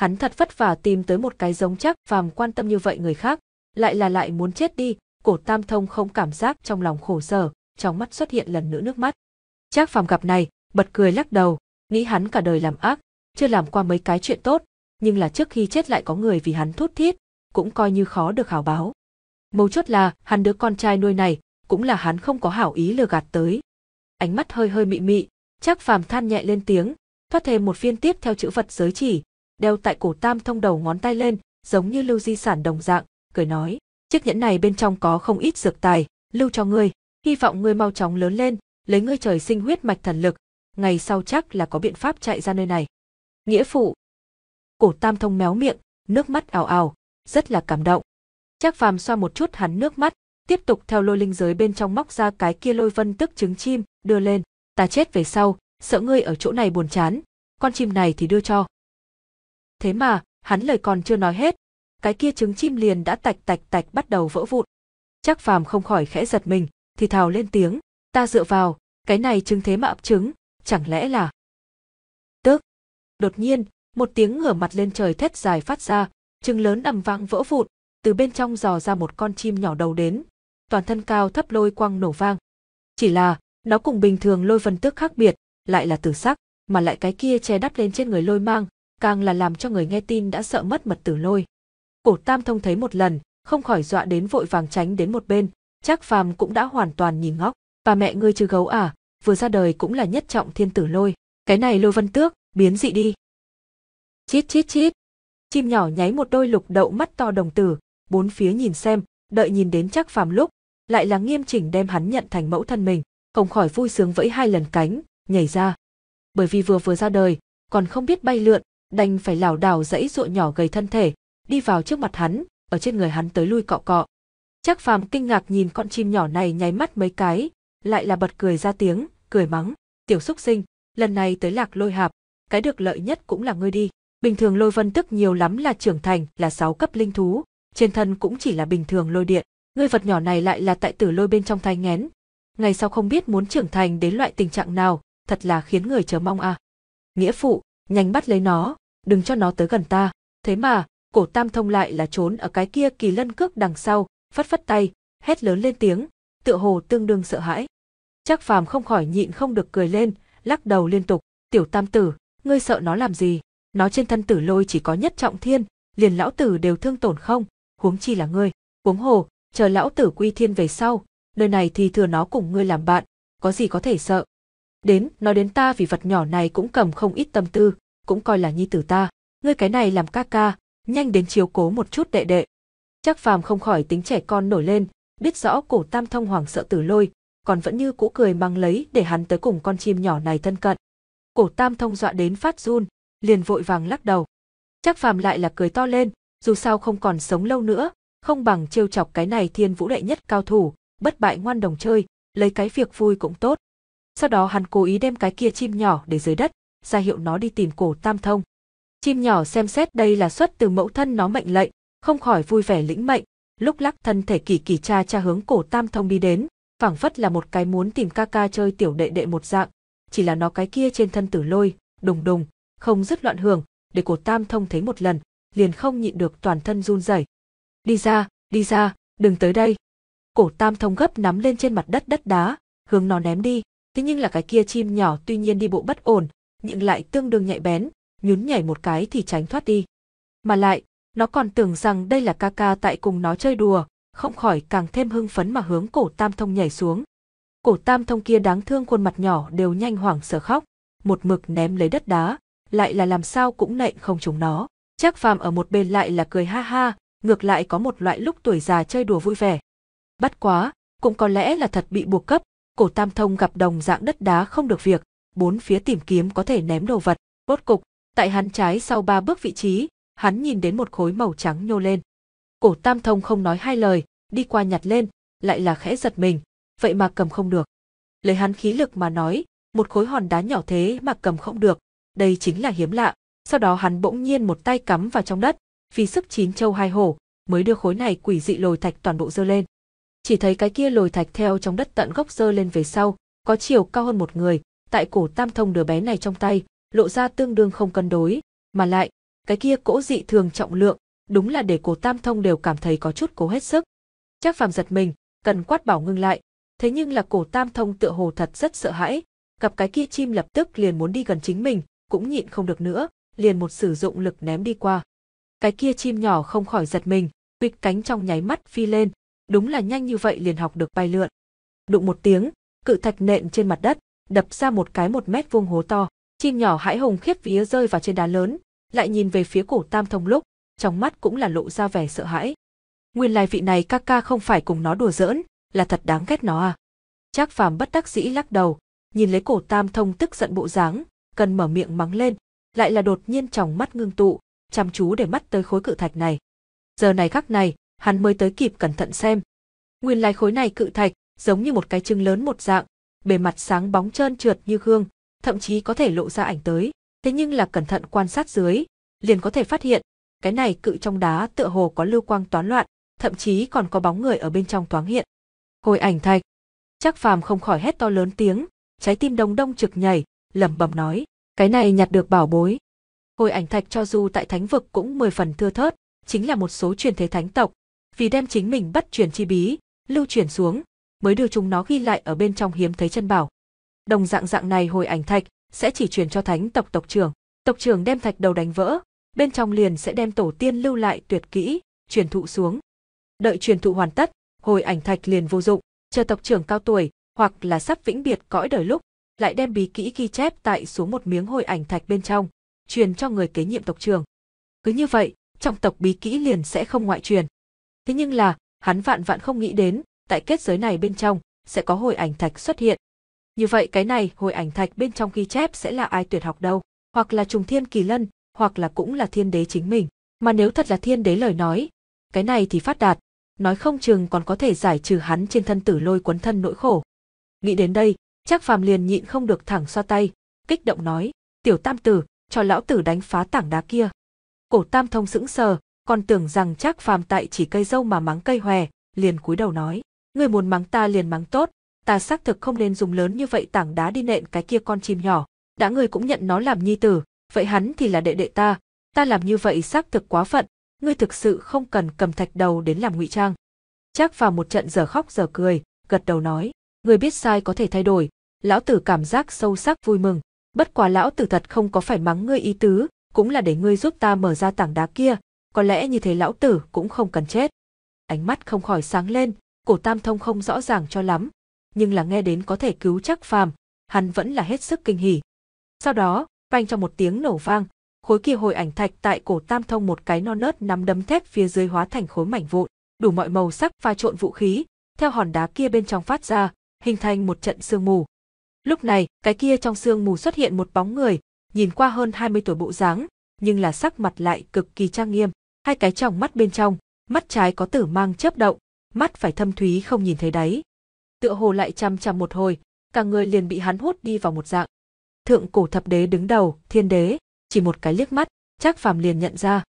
A: Hắn thật vất vả tìm tới một cái giống chắc phàm quan tâm như vậy người khác, lại là lại muốn chết đi, cổ tam thông không cảm giác trong lòng khổ sở, trong mắt xuất hiện lần nữa nước mắt. Chắc phàm gặp này, bật cười lắc đầu, nghĩ hắn cả đời làm ác, chưa làm qua mấy cái chuyện tốt, nhưng là trước khi chết lại có người vì hắn thút thiết, cũng coi như khó được hảo báo. Mấu chốt là hắn đứa con trai nuôi này, cũng là hắn không có hảo ý lừa gạt tới. Ánh mắt hơi hơi mị mị, chắc phàm than nhẹ lên tiếng, thoát thêm một viên tiếp theo chữ vật giới chỉ, đeo tại cổ tam thông đầu ngón tay lên, giống như lưu di sản đồng dạng, cười nói, chiếc nhẫn này bên trong có không ít dược tài, lưu cho ngươi, hy vọng ngươi mau chóng lớn lên, lấy ngươi trời sinh huyết mạch thần lực, ngày sau chắc là có biện pháp chạy ra nơi này. Nghĩa phụ. Cổ tam thông méo miệng, nước mắt ảo ảo, rất là cảm động. Chắc phàm xoa một chút hắn nước mắt, tiếp tục theo lôi linh giới bên trong móc ra cái kia lôi vân tức trứng chim, đưa lên. Ta chết về sau, sợ ngươi ở chỗ này buồn chán, con chim này thì đưa cho, Thế mà, hắn lời còn chưa nói hết, cái kia trứng chim liền đã tạch tạch tạch bắt đầu vỡ vụn. Chắc phàm không khỏi khẽ giật mình, thì thào lên tiếng, ta dựa vào, cái này trứng thế mà ấp trứng, chẳng lẽ là... Tức! Đột nhiên, một tiếng ngửa mặt lên trời thét dài phát ra, trứng lớn ầm vang vỡ vụn, từ bên trong dò ra một con chim nhỏ đầu đến, toàn thân cao thấp lôi quang nổ vang. Chỉ là, nó cùng bình thường lôi vân tước khác biệt, lại là tử sắc, mà lại cái kia che đắp lên trên người lôi mang, càng là làm cho người nghe tin đã sợ mất mật tử lôi. Cổ Tam Thông thấy một lần, không khỏi dọa đến vội vàng tránh đến một bên, chắc phàm cũng đã hoàn toàn nhìn ngóc, bà mẹ ngươi chứ gấu à, vừa ra đời cũng là nhất trọng thiên tử lôi, cái này lôi vân tước, biến dị đi. Chít chít chít, chim nhỏ nháy một đôi lục đậu mắt to đồng tử, bốn phía nhìn xem, đợi nhìn đến chắc phàm lúc, lại là nghiêm chỉnh đem hắn nhận thành mẫu thân mình, không khỏi vui sướng vẫy hai lần cánh, nhảy ra. Bởi vì vừa vừa ra đời, còn không biết bay lượn, đành phải lảo đảo dãy ruộng nhỏ gầy thân thể, đi vào trước mặt hắn, ở trên người hắn tới lui cọ cọ. Chắc phàm kinh ngạc nhìn con chim nhỏ này nháy mắt mấy cái, lại là bật cười ra tiếng, cười mắng, tiểu xúc sinh, lần này tới lạc lôi hạp, cái được lợi nhất cũng là ngươi đi. Bình thường lôi vân tức nhiều lắm là trưởng thành là sáu cấp linh thú, trên thân cũng chỉ là bình thường lôi điện, ngươi vật nhỏ này lại là tại tử lôi bên trong thai ngén. Ngày sau không biết muốn trưởng thành đến loại tình trạng nào, thật là khiến người chờ mong à. Nghĩa phụ, nhanh bắt lấy nó, đừng cho nó tới gần ta. Thế mà, cổ tam thông lại là trốn ở cái kia kỳ lân cước đằng sau, phất phất tay, hét lớn lên tiếng, tựa hồ tương đương sợ hãi. Chắc phàm không khỏi nhịn không được cười lên, lắc đầu liên tục, tiểu tam tử, ngươi sợ nó làm gì? Nó trên thân tử lôi chỉ có nhất trọng thiên, liền lão tử đều thương tổn không, huống chi là ngươi, huống hồ, chờ lão tử quy thiên về sau, đời này thì thừa nó cùng ngươi làm bạn, có gì có thể sợ, Đến, nói đến ta vì vật nhỏ này cũng cầm không ít tâm tư, cũng coi là nhi tử ta. Ngươi cái này làm ca ca, nhanh đến chiếu cố một chút đệ đệ. Chắc phàm không khỏi tính trẻ con nổi lên, biết rõ cổ tam thông hoàng sợ tử lôi, còn vẫn như cũ cười mang lấy để hắn tới cùng con chim nhỏ này thân cận. Cổ tam thông dọa đến phát run, liền vội vàng lắc đầu. Chắc phàm lại là cười to lên, dù sao không còn sống lâu nữa, không bằng trêu chọc cái này thiên vũ đệ nhất cao thủ, bất bại ngoan đồng chơi, lấy cái việc vui cũng tốt. Sau đó hắn cố ý đem cái kia chim nhỏ để dưới đất, ra hiệu nó đi tìm cổ tam thông. Chim nhỏ xem xét đây là xuất từ mẫu thân nó mệnh lệnh, không khỏi vui vẻ lĩnh mệnh, lúc lắc thân thể kỳ kỳ cha cha hướng cổ tam thông đi đến, phảng phất là một cái muốn tìm ca ca chơi tiểu đệ đệ một dạng, chỉ là nó cái kia trên thân tử lôi, đùng đùng, không dứt loạn hưởng, để cổ tam thông thấy một lần, liền không nhịn được toàn thân run rẩy. Đi ra, đi ra, đừng tới đây. Cổ tam thông gấp nắm lên trên mặt đất đất đá, hướng nó ném đi, Thế nhưng là cái kia chim nhỏ tuy nhiên đi bộ bất ổn, nhưng lại tương đương nhạy bén, nhún nhảy một cái thì tránh thoát đi. Mà lại, nó còn tưởng rằng đây là ca ca tại cùng nó chơi đùa, không khỏi càng thêm hưng phấn mà hướng cổ tam thông nhảy xuống. Cổ tam thông kia đáng thương khuôn mặt nhỏ đều nhanh hoảng sợ khóc, một mực ném lấy đất đá, lại là làm sao cũng nện không trúng nó. Chắc phàm ở một bên lại là cười ha ha, ngược lại có một loại lúc tuổi già chơi đùa vui vẻ. Bắt quá, cũng có lẽ là thật bị buộc cấp, cổ tam thông gặp đồng dạng đất đá không được việc, bốn phía tìm kiếm có thể ném đồ vật, bốt cục, tại hắn trái sau ba bước vị trí, hắn nhìn đến một khối màu trắng nhô lên. Cổ tam thông không nói hai lời, đi qua nhặt lên, lại là khẽ giật mình, vậy mà cầm không được. Lấy hắn khí lực mà nói, một khối hòn đá nhỏ thế mà cầm không được, đây chính là hiếm lạ. Sau đó hắn bỗng nhiên một tay cắm vào trong đất, vì sức chín châu hai hổ, mới đưa khối này quỷ dị lồi thạch toàn bộ dơ lên chỉ thấy cái kia lồi thạch theo trong đất tận gốc dơ lên về sau, có chiều cao hơn một người, tại cổ tam thông đứa bé này trong tay, lộ ra tương đương không cân đối, mà lại, cái kia cỗ dị thường trọng lượng, đúng là để cổ tam thông đều cảm thấy có chút cố hết sức. Chắc phàm giật mình, cần quát bảo ngưng lại, thế nhưng là cổ tam thông tựa hồ thật rất sợ hãi, gặp cái kia chim lập tức liền muốn đi gần chính mình, cũng nhịn không được nữa, liền một sử dụng lực ném đi qua. Cái kia chim nhỏ không khỏi giật mình, quịch cánh trong nháy mắt phi lên, đúng là nhanh như vậy liền học được bay lượn. Đụng một tiếng, cự thạch nện trên mặt đất, đập ra một cái một mét vuông hố to, chim nhỏ hãi hùng khiếp vía rơi vào trên đá lớn, lại nhìn về phía cổ tam thông lúc, trong mắt cũng là lộ ra vẻ sợ hãi. Nguyên lai vị này ca ca không phải cùng nó đùa giỡn, là thật đáng ghét nó à. chắc phàm bất đắc dĩ lắc đầu, nhìn lấy cổ tam thông tức giận bộ dáng, cần mở miệng mắng lên, lại là đột nhiên trong mắt ngưng tụ, chăm chú để mắt tới khối cự thạch này. Giờ này khắc này, hắn mới tới kịp cẩn thận xem. Nguyên lai khối này cự thạch, giống như một cái trứng lớn một dạng, bề mặt sáng bóng trơn trượt như gương, thậm chí có thể lộ ra ảnh tới, thế nhưng là cẩn thận quan sát dưới, liền có thể phát hiện, cái này cự trong đá tựa hồ có lưu quang toán loạn, thậm chí còn có bóng người ở bên trong thoáng hiện. Hồi ảnh thạch, chắc phàm không khỏi hét to lớn tiếng, trái tim đông đông trực nhảy, lẩm bẩm nói, cái này nhặt được bảo bối. Hồi ảnh thạch cho dù tại thánh vực cũng mười phần thưa thớt, chính là một số truyền thế thánh tộc, vì đem chính mình bắt chuyển chi bí, lưu chuyển xuống, mới đưa chúng nó ghi lại ở bên trong hiếm thấy chân bảo. Đồng dạng dạng này hồi ảnh thạch sẽ chỉ chuyển cho thánh tộc tộc trưởng, tộc trưởng đem thạch đầu đánh vỡ, bên trong liền sẽ đem tổ tiên lưu lại tuyệt kỹ, truyền thụ xuống. Đợi truyền thụ hoàn tất, hồi ảnh thạch liền vô dụng, chờ tộc trưởng cao tuổi hoặc là sắp vĩnh biệt cõi đời lúc, lại đem bí kỹ ghi chép tại xuống một miếng hồi ảnh thạch bên trong, truyền cho người kế nhiệm tộc trưởng. Cứ như vậy, trong tộc bí kỹ liền sẽ không ngoại truyền. Thế nhưng là, hắn vạn vạn không nghĩ đến, tại kết giới này bên trong, sẽ có hồi ảnh thạch xuất hiện. Như vậy cái này hồi ảnh thạch bên trong ghi chép sẽ là ai tuyệt học đâu, hoặc là trùng thiên kỳ lân, hoặc là cũng là thiên đế chính mình. Mà nếu thật là thiên đế lời nói, cái này thì phát đạt, nói không chừng còn có thể giải trừ hắn trên thân tử lôi quấn thân nỗi khổ. Nghĩ đến đây, chắc phàm liền nhịn không được thẳng xoa tay, kích động nói, tiểu tam tử, cho lão tử đánh phá tảng đá kia. Cổ tam thông sững sờ, còn tưởng rằng chắc phàm tại chỉ cây dâu mà mắng cây hòe, liền cúi đầu nói, người muốn mắng ta liền mắng tốt, ta xác thực không nên dùng lớn như vậy tảng đá đi nện cái kia con chim nhỏ, đã người cũng nhận nó làm nhi tử, vậy hắn thì là đệ đệ ta, ta làm như vậy xác thực quá phận, ngươi thực sự không cần cầm thạch đầu đến làm ngụy trang. Chắc vào một trận giờ khóc giờ cười, gật đầu nói, người biết sai có thể thay đổi, lão tử cảm giác sâu sắc vui mừng, bất quá lão tử thật không có phải mắng ngươi ý tứ, cũng là để ngươi giúp ta mở ra tảng đá kia, có lẽ như thế lão tử cũng không cần chết. Ánh mắt không khỏi sáng lên, cổ tam thông không rõ ràng cho lắm, nhưng là nghe đến có thể cứu chắc phàm, hắn vẫn là hết sức kinh hỉ. Sau đó, vang trong một tiếng nổ vang, khối kia hồi ảnh thạch tại cổ tam thông một cái non nớt nắm đấm thép phía dưới hóa thành khối mảnh vụn, đủ mọi màu sắc pha trộn vũ khí, theo hòn đá kia bên trong phát ra, hình thành một trận sương mù. Lúc này, cái kia trong sương mù xuất hiện một bóng người, nhìn qua hơn 20 tuổi bộ dáng, nhưng là sắc mặt lại cực kỳ trang nghiêm hai cái trong mắt bên trong, mắt trái có tử mang chớp động, mắt phải thâm thúy không nhìn thấy đáy. Tựa hồ lại chăm chăm một hồi, cả người liền bị hắn hút đi vào một dạng. Thượng cổ thập đế đứng đầu, thiên đế, chỉ một cái liếc mắt, chắc phàm liền nhận ra.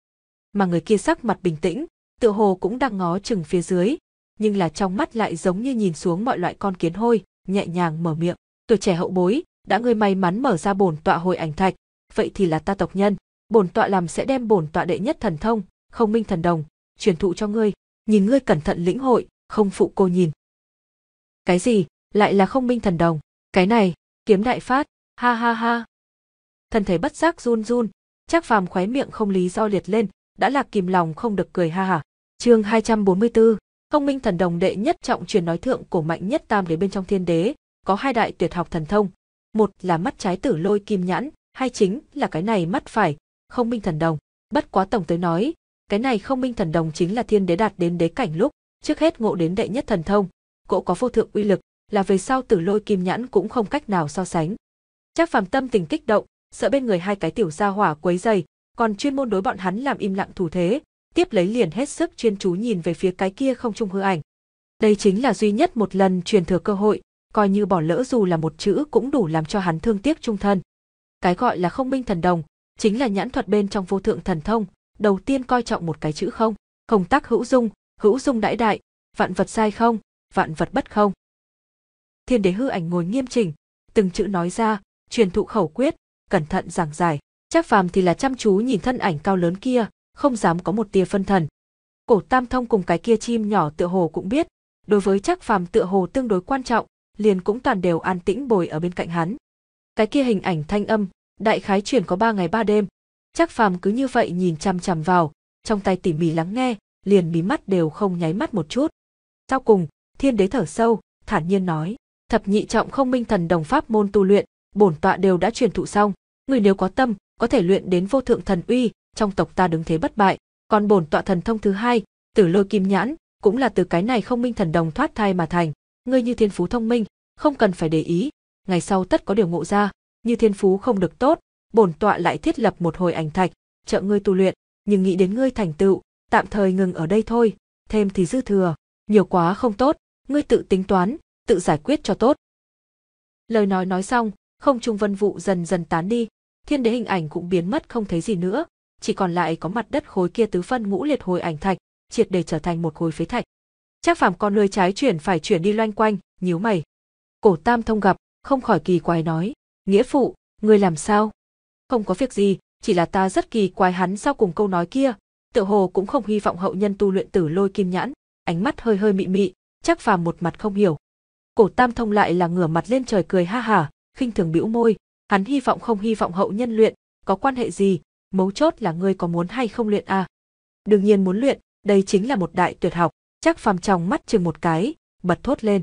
A: Mà người kia sắc mặt bình tĩnh, tựa hồ cũng đang ngó chừng phía dưới, nhưng là trong mắt lại giống như nhìn xuống mọi loại con kiến hôi, nhẹ nhàng mở miệng. Tuổi trẻ hậu bối, đã người may mắn mở ra bổn tọa hồi ảnh thạch, vậy thì là ta tộc nhân, bổn tọa làm sẽ đem bổn tọa đệ nhất thần thông, không minh thần đồng, truyền thụ cho ngươi, nhìn ngươi cẩn thận lĩnh hội, không phụ cô nhìn. Cái gì, lại là không minh thần đồng, cái này, kiếm đại phát, ha ha ha. Thân thể bất giác run run, chắc phàm khóe miệng không lý do liệt lên, đã là kìm lòng không được cười ha hả. Chương 244, Không Minh Thần Đồng đệ nhất trọng truyền nói thượng cổ mạnh nhất tam đế bên trong thiên đế, có hai đại tuyệt học thần thông, một là mắt trái tử lôi kim nhãn, hai chính là cái này mắt phải, Không Minh Thần Đồng. Bất quá tổng tới nói, cái này không minh thần đồng chính là thiên đế đạt đến đế cảnh lúc, trước hết ngộ đến đệ nhất thần thông, cỗ có vô thượng uy lực, là về sau tử lôi kim nhãn cũng không cách nào so sánh. Chắc phàm tâm tình kích động, sợ bên người hai cái tiểu gia hỏa quấy dày, còn chuyên môn đối bọn hắn làm im lặng thủ thế, tiếp lấy liền hết sức chuyên chú nhìn về phía cái kia không trung hư ảnh. Đây chính là duy nhất một lần truyền thừa cơ hội, coi như bỏ lỡ dù là một chữ cũng đủ làm cho hắn thương tiếc trung thân. Cái gọi là không minh thần đồng, chính là nhãn thuật bên trong vô thượng thần thông, đầu tiên coi trọng một cái chữ không, không tắc hữu dung, hữu dung đại đại, vạn vật sai không, vạn vật bất không. Thiên đế hư ảnh ngồi nghiêm chỉnh, từng chữ nói ra, truyền thụ khẩu quyết, cẩn thận giảng giải. chắc Phàm thì là chăm chú nhìn thân ảnh cao lớn kia, không dám có một tia phân thần. Cổ Tam Thông cùng cái kia chim nhỏ tựa hồ cũng biết, đối với chắc Phàm tựa hồ tương đối quan trọng, liền cũng toàn đều an tĩnh bồi ở bên cạnh hắn. Cái kia hình ảnh thanh âm, đại khái chuyển có ba ngày ba đêm, Chắc phàm cứ như vậy nhìn chằm chằm vào, trong tay tỉ mỉ lắng nghe, liền mí mắt đều không nháy mắt một chút. Sau cùng, thiên đế thở sâu, thản nhiên nói, thập nhị trọng không minh thần đồng pháp môn tu luyện, bổn tọa đều đã truyền thụ xong, người nếu có tâm, có thể luyện đến vô thượng thần uy, trong tộc ta đứng thế bất bại, còn bổn tọa thần thông thứ hai, tử lôi kim nhãn, cũng là từ cái này không minh thần đồng thoát thai mà thành, ngươi như thiên phú thông minh, không cần phải để ý, ngày sau tất có điều ngộ ra, như thiên phú không được tốt, bổn tọa lại thiết lập một hồi ảnh thạch, trợ ngươi tu luyện, nhưng nghĩ đến ngươi thành tựu, tạm thời ngừng ở đây thôi, thêm thì dư thừa, nhiều quá không tốt, ngươi tự tính toán, tự giải quyết cho tốt. Lời nói nói xong, không trung vân vụ dần dần tán đi, thiên đế hình ảnh cũng biến mất không thấy gì nữa, chỉ còn lại có mặt đất khối kia tứ phân ngũ liệt hồi ảnh thạch, triệt để trở thành một khối phế thạch. Chắc Phàm con nơi trái chuyển phải chuyển đi loanh quanh, nhíu mày. Cổ Tam Thông gặp, không khỏi kỳ quái nói, "Nghĩa phụ, người làm sao?" Không có việc gì, chỉ là ta rất kỳ quái hắn sau cùng câu nói kia, tựa hồ cũng không hy vọng hậu nhân tu luyện tử lôi kim nhãn, ánh mắt hơi hơi mị mị, chắc phàm một mặt không hiểu. Cổ Tam Thông lại là ngửa mặt lên trời cười ha hả, khinh thường bĩu môi, hắn hy vọng không hy vọng hậu nhân luyện, có quan hệ gì, mấu chốt là ngươi có muốn hay không luyện à. Đương nhiên muốn luyện, đây chính là một đại tuyệt học, chắc phàm trong mắt chừng một cái, bật thốt lên.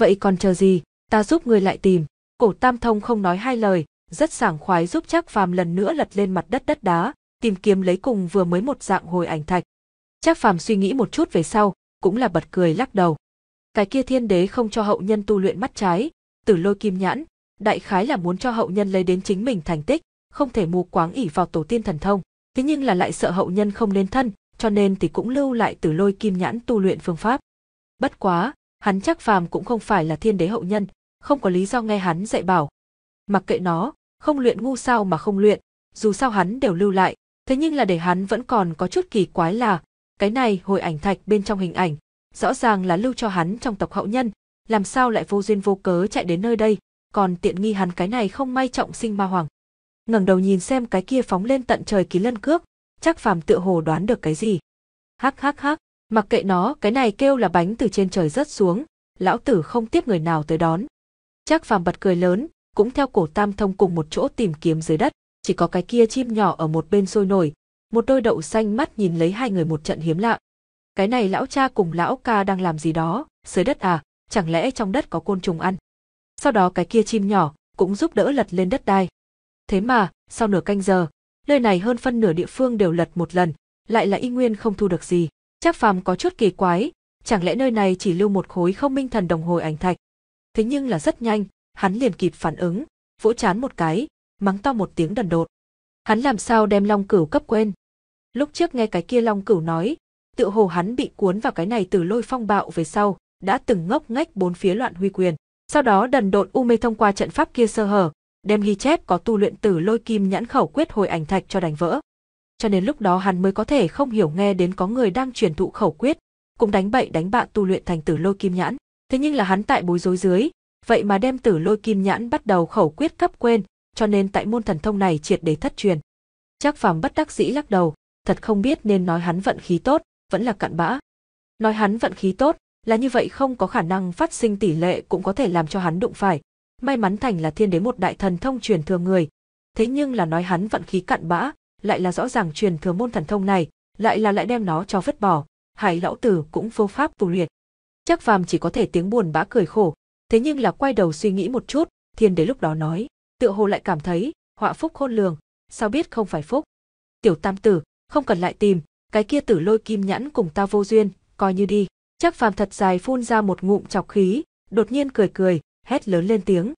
A: Vậy còn chờ gì, ta giúp ngươi lại tìm, cổ tam thông không nói hai lời, rất sảng khoái giúp chắc Phàm lần nữa lật lên mặt đất đất đá, tìm kiếm lấy cùng vừa mới một dạng hồi ảnh thạch. chắc Phàm suy nghĩ một chút về sau, cũng là bật cười lắc đầu. Cái kia thiên đế không cho hậu nhân tu luyện mắt trái, tử lôi kim nhãn, đại khái là muốn cho hậu nhân lấy đến chính mình thành tích, không thể mù quáng ỉ vào tổ tiên thần thông. Thế nhưng là lại sợ hậu nhân không nên thân, cho nên thì cũng lưu lại tử lôi kim nhãn tu luyện phương pháp. Bất quá, hắn chắc phàm cũng không phải là thiên đế hậu nhân, không có lý do nghe hắn dạy bảo. Mặc kệ nó, không luyện ngu sao mà không luyện, dù sao hắn đều lưu lại, thế nhưng là để hắn vẫn còn có chút kỳ quái là, cái này hồi ảnh thạch bên trong hình ảnh, rõ ràng là lưu cho hắn trong tộc hậu nhân, làm sao lại vô duyên vô cớ chạy đến nơi đây, còn tiện nghi hắn cái này không may trọng sinh ma hoàng. Ngẩng đầu nhìn xem cái kia phóng lên tận trời ký lân cước, chắc phàm tựa hồ đoán được cái gì. Hắc hắc hắc, mặc kệ nó, cái này kêu là bánh từ trên trời rớt xuống, lão tử không tiếp người nào tới đón. Chắc phàm bật cười lớn, cũng theo cổ tam thông cùng một chỗ tìm kiếm dưới đất chỉ có cái kia chim nhỏ ở một bên sôi nổi một đôi đậu xanh mắt nhìn lấy hai người một trận hiếm lạ cái này lão cha cùng lão ca đang làm gì đó dưới đất à chẳng lẽ trong đất có côn trùng ăn sau đó cái kia chim nhỏ cũng giúp đỡ lật lên đất đai thế mà sau nửa canh giờ nơi này hơn phân nửa địa phương đều lật một lần lại là y nguyên không thu được gì chắc phàm có chút kỳ quái chẳng lẽ nơi này chỉ lưu một khối không minh thần đồng hồi ảnh thạch thế nhưng là rất nhanh hắn liền kịp phản ứng, vỗ chán một cái, mắng to một tiếng đần đột. Hắn làm sao đem Long Cửu cấp quên? Lúc trước nghe cái kia Long Cửu nói, tự hồ hắn bị cuốn vào cái này từ lôi phong bạo về sau, đã từng ngốc nghếch bốn phía loạn huy quyền. Sau đó đần độn U Mê thông qua trận pháp kia sơ hở, đem ghi chép có tu luyện tử lôi kim nhãn khẩu quyết hồi ảnh thạch cho đánh vỡ. Cho nên lúc đó hắn mới có thể không hiểu nghe đến có người đang truyền thụ khẩu quyết, cũng đánh bậy đánh bạ tu luyện thành tử lôi kim nhãn. Thế nhưng là hắn tại bối rối dưới, vậy mà đem tử lôi kim nhãn bắt đầu khẩu quyết cấp quên, cho nên tại môn thần thông này triệt để thất truyền. chắc Phàm bất đắc dĩ lắc đầu, thật không biết nên nói hắn vận khí tốt, vẫn là cặn bã. Nói hắn vận khí tốt, là như vậy không có khả năng phát sinh tỷ lệ cũng có thể làm cho hắn đụng phải. May mắn thành là thiên đế một đại thần thông truyền thừa người. Thế nhưng là nói hắn vận khí cặn bã, lại là rõ ràng truyền thừa môn thần thông này, lại là lại đem nó cho vứt bỏ, hải lão tử cũng vô pháp tu luyện. Chắc phàm chỉ có thể tiếng buồn bã cười khổ, thế nhưng là quay đầu suy nghĩ một chút, thiên đế lúc đó nói, tựa hồ lại cảm thấy, họa phúc khôn lường, sao biết không phải phúc. Tiểu tam tử, không cần lại tìm, cái kia tử lôi kim nhãn cùng ta vô duyên, coi như đi. Chắc phàm thật dài phun ra một ngụm chọc khí, đột nhiên cười cười, hét lớn lên tiếng.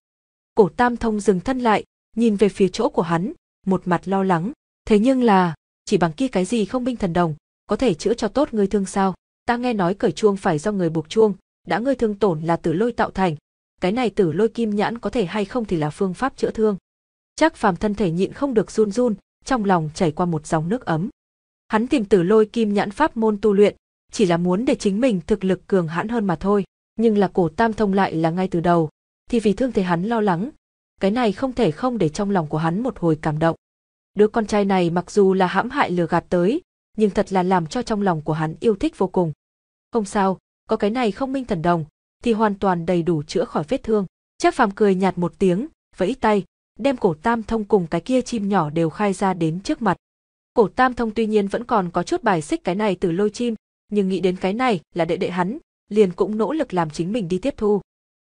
A: Cổ tam thông dừng thân lại, nhìn về phía chỗ của hắn, một mặt lo lắng, thế nhưng là, chỉ bằng kia cái gì không binh thần đồng, có thể chữa cho tốt ngươi thương sao? Ta nghe nói cởi chuông phải do người buộc chuông, đã ngươi thương tổn là tử lôi tạo thành, cái này tử lôi kim nhãn có thể hay không thì là phương pháp chữa thương. Chắc phàm thân thể nhịn không được run run, trong lòng chảy qua một dòng nước ấm. Hắn tìm tử lôi kim nhãn pháp môn tu luyện, chỉ là muốn để chính mình thực lực cường hãn hơn mà thôi, nhưng là cổ tam thông lại là ngay từ đầu, thì vì thương thế hắn lo lắng, cái này không thể không để trong lòng của hắn một hồi cảm động. Đứa con trai này mặc dù là hãm hại lừa gạt tới, nhưng thật là làm cho trong lòng của hắn yêu thích vô cùng. Không sao, có cái này không minh thần đồng, thì hoàn toàn đầy đủ chữa khỏi vết thương. Trác Phàm cười nhạt một tiếng, vẫy tay, đem cổ Tam Thông cùng cái kia chim nhỏ đều khai ra đến trước mặt. Cổ Tam Thông tuy nhiên vẫn còn có chút bài xích cái này từ lôi chim, nhưng nghĩ đến cái này là đệ đệ hắn, liền cũng nỗ lực làm chính mình đi tiếp thu.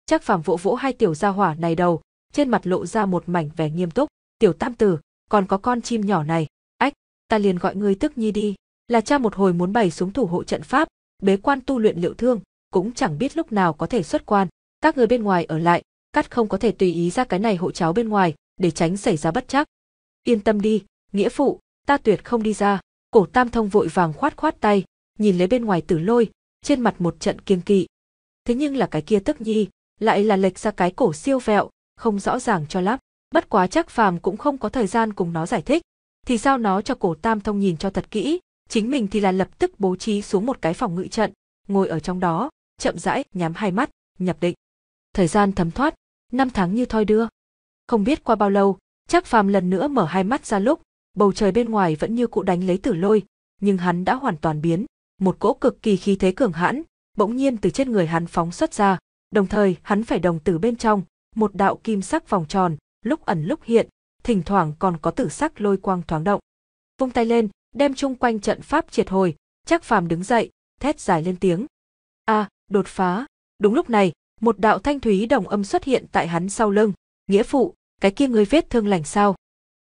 A: Trác Phàm vỗ vỗ hai tiểu gia hỏa này đầu, trên mặt lộ ra một mảnh vẻ nghiêm túc, "Tiểu Tam tử, còn có con chim nhỏ này, ách, ta liền gọi ngươi tức nhi đi." Là cha một hồi muốn bày xuống thủ hộ trận pháp, bế quan tu luyện liệu thương, cũng chẳng biết lúc nào có thể xuất quan. Các người bên ngoài ở lại, cắt không có thể tùy ý ra cái này hộ cháo bên ngoài, để tránh xảy ra bất chắc. Yên tâm đi, nghĩa phụ, ta tuyệt không đi ra. Cổ tam thông vội vàng khoát khoát tay, nhìn lấy bên ngoài tử lôi, trên mặt một trận kiêng kỵ. Thế nhưng là cái kia tức nhi, lại là lệch ra cái cổ siêu vẹo, không rõ ràng cho lắm. Bất quá chắc phàm cũng không có thời gian cùng nó giải thích. Thì sao nó cho cổ tam thông nhìn cho thật kỹ, chính mình thì là lập tức bố trí xuống một cái phòng ngự trận, ngồi ở trong đó, chậm rãi nhắm hai mắt, nhập định. Thời gian thấm thoát, năm tháng như thoi đưa. Không biết qua bao lâu, chắc Phàm lần nữa mở hai mắt ra lúc, bầu trời bên ngoài vẫn như cụ đánh lấy tử lôi, nhưng hắn đã hoàn toàn biến, một cỗ cực kỳ khí thế cường hãn, bỗng nhiên từ trên người hắn phóng xuất ra, đồng thời hắn phải đồng tử bên trong, một đạo kim sắc vòng tròn, lúc ẩn lúc hiện, thỉnh thoảng còn có tử sắc lôi quang thoáng động. Vung tay lên, đem chung quanh trận pháp triệt hồi, chắc Phàm đứng dậy, thét dài lên tiếng. A, à, đột phá. Đúng lúc này, một đạo thanh thúy đồng âm xuất hiện tại hắn sau lưng, nghĩa phụ, cái kia người vết thương lành sao.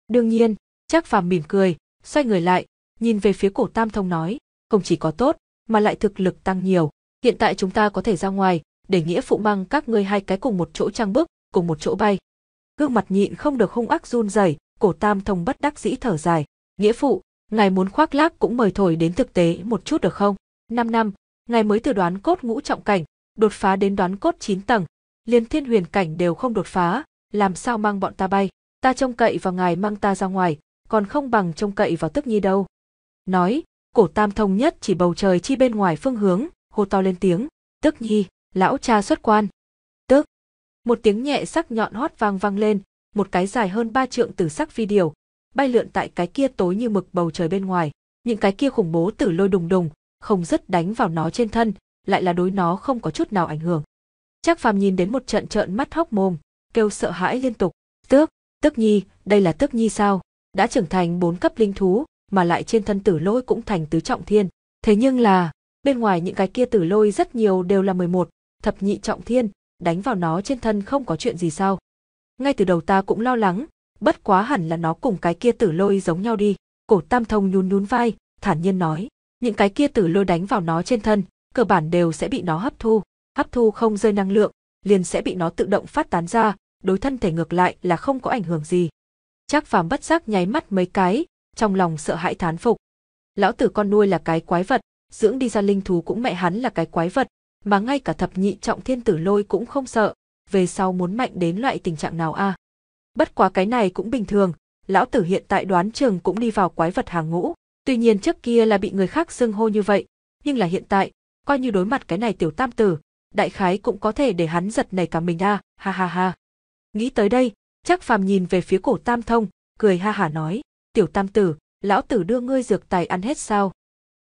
A: Đương nhiên, chắc phàm mỉm cười, xoay người lại, nhìn về phía cổ tam thông nói, không chỉ có tốt, mà lại thực lực tăng nhiều. Hiện tại chúng ta có thể ra ngoài, để nghĩa phụ mang các ngươi hai cái cùng một chỗ trang bước, cùng một chỗ bay. Gương mặt nhịn không được hung ác run rẩy, cổ tam thông bất đắc dĩ thở dài. Nghĩa phụ, ngài muốn khoác lác cũng mời thổi đến thực tế một chút được không? Năm năm, Ngài mới từ đoán cốt ngũ trọng cảnh, đột phá đến đoán cốt 9 tầng, liền thiên huyền cảnh đều không đột phá, làm sao mang bọn ta bay, ta trông cậy vào ngài mang ta ra ngoài, còn không bằng trông cậy vào tức nhi đâu. Nói, cổ tam thông nhất chỉ bầu trời chi bên ngoài phương hướng, hô to lên tiếng, tức nhi, lão cha xuất quan. Tức. Một tiếng nhẹ sắc nhọn hót vang vang lên, một cái dài hơn ba trượng tử sắc phi điều, bay lượn tại cái kia tối như mực bầu trời bên ngoài, những cái kia khủng bố tử lôi đùng đùng, không dứt đánh vào nó trên thân, lại là đối nó không có chút nào ảnh hưởng. Chắc Phàm nhìn đến một trận trợn mắt hốc mồm, kêu sợ hãi liên tục. Tước, Tước Nhi, đây là Tước Nhi sao? Đã trưởng thành bốn cấp linh thú, mà lại trên thân tử lôi cũng thành tứ trọng thiên. Thế nhưng là, bên ngoài những cái kia tử lôi rất nhiều đều là 11, thập nhị trọng thiên, đánh vào nó trên thân không có chuyện gì sao? Ngay từ đầu ta cũng lo lắng, bất quá hẳn là nó cùng cái kia tử lôi giống nhau đi. Cổ Tam Thông nhún nhún vai, thản nhiên nói những cái kia tử lôi đánh vào nó trên thân, cơ bản đều sẽ bị nó hấp thu, hấp thu không rơi năng lượng, liền sẽ bị nó tự động phát tán ra, đối thân thể ngược lại là không có ảnh hưởng gì. Trác Phàm bất giác nháy mắt mấy cái, trong lòng sợ hãi thán phục. Lão tử con nuôi là cái quái vật, dưỡng đi ra linh thú cũng mẹ hắn là cái quái vật, mà ngay cả thập nhị trọng thiên tử lôi cũng không sợ, về sau muốn mạnh đến loại tình trạng nào a. Bất quá cái này cũng bình thường, lão tử hiện tại đoán chừng cũng đi vào quái vật hàng ngũ, Tuy nhiên trước kia là bị người khác xưng hô như vậy, nhưng là hiện tại, coi như đối mặt cái này tiểu tam tử, đại khái cũng có thể để hắn giật nảy cả mình a, à, ha ha ha. Nghĩ tới đây, chắc phàm nhìn về phía cổ tam thông, cười ha hả nói, tiểu tam tử, lão tử đưa ngươi dược tài ăn hết sao?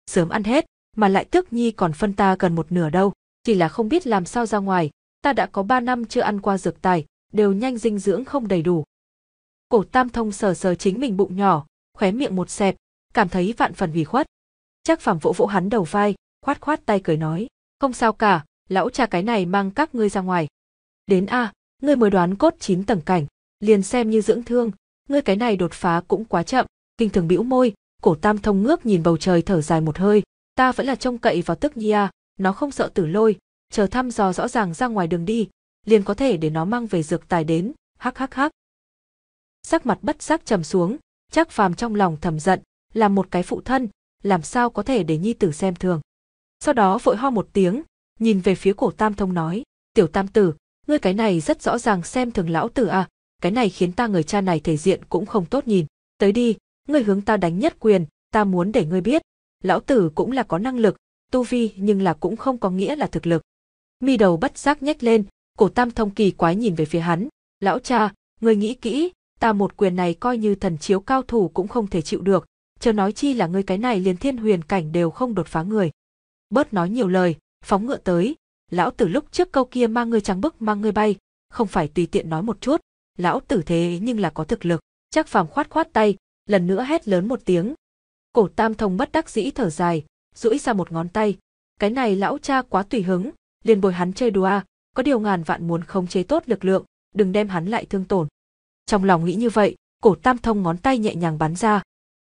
A: Sớm ăn hết, mà lại tước nhi còn phân ta gần một nửa đâu, chỉ là không biết làm sao ra ngoài, ta đã có ba năm chưa ăn qua dược tài, đều nhanh dinh dưỡng không đầy đủ. Cổ tam thông sờ sờ chính mình bụng nhỏ, khóe miệng một xẹp, cảm thấy vạn phần vì khuất. Chắc phàm vỗ vỗ hắn đầu vai, khoát khoát tay cười nói, không sao cả, lão cha cái này mang các ngươi ra ngoài. Đến a, ngươi mới đoán cốt 9 tầng cảnh, liền xem như dưỡng thương, ngươi cái này đột phá cũng quá chậm, kinh thường bĩu môi, cổ tam thông ngước nhìn bầu trời thở dài một hơi, ta vẫn là trông cậy vào tức nhi à, nó không sợ tử lôi, chờ thăm dò rõ ràng ra ngoài đường đi, liền có thể để nó mang về dược tài đến, hắc hắc hắc. Sắc mặt bất sắc trầm xuống, chắc phàm trong lòng thầm giận, là một cái phụ thân, làm sao có thể để nhi tử xem thường. Sau đó vội ho một tiếng, nhìn về phía cổ tam thông nói, tiểu tam tử, ngươi cái này rất rõ ràng xem thường lão tử à, cái này khiến ta người cha này thể diện cũng không tốt nhìn, tới đi, ngươi hướng ta đánh nhất quyền, ta muốn để ngươi biết, lão tử cũng là có năng lực, tu vi nhưng là cũng không có nghĩa là thực lực. Mi đầu bất giác nhếch lên, cổ tam thông kỳ quái nhìn về phía hắn, lão cha, ngươi nghĩ kỹ, ta một quyền này coi như thần chiếu cao thủ cũng không thể chịu được, chớ nói chi là ngươi cái này liền thiên huyền cảnh đều không đột phá người. Bớt nói nhiều lời, phóng ngựa tới, lão tử lúc trước câu kia mang ngươi trắng bức mang ngươi bay, không phải tùy tiện nói một chút, lão tử thế nhưng là có thực lực. Chắc phàm khoát khoát tay, lần nữa hét lớn một tiếng. Cổ tam thông bất đắc dĩ thở dài, duỗi ra một ngón tay. Cái này lão cha quá tùy hứng, liền bồi hắn chơi đùa, có điều ngàn vạn muốn không chế tốt lực lượng, đừng đem hắn lại thương tổn. Trong lòng nghĩ như vậy, cổ tam thông ngón tay nhẹ nhàng bắn ra,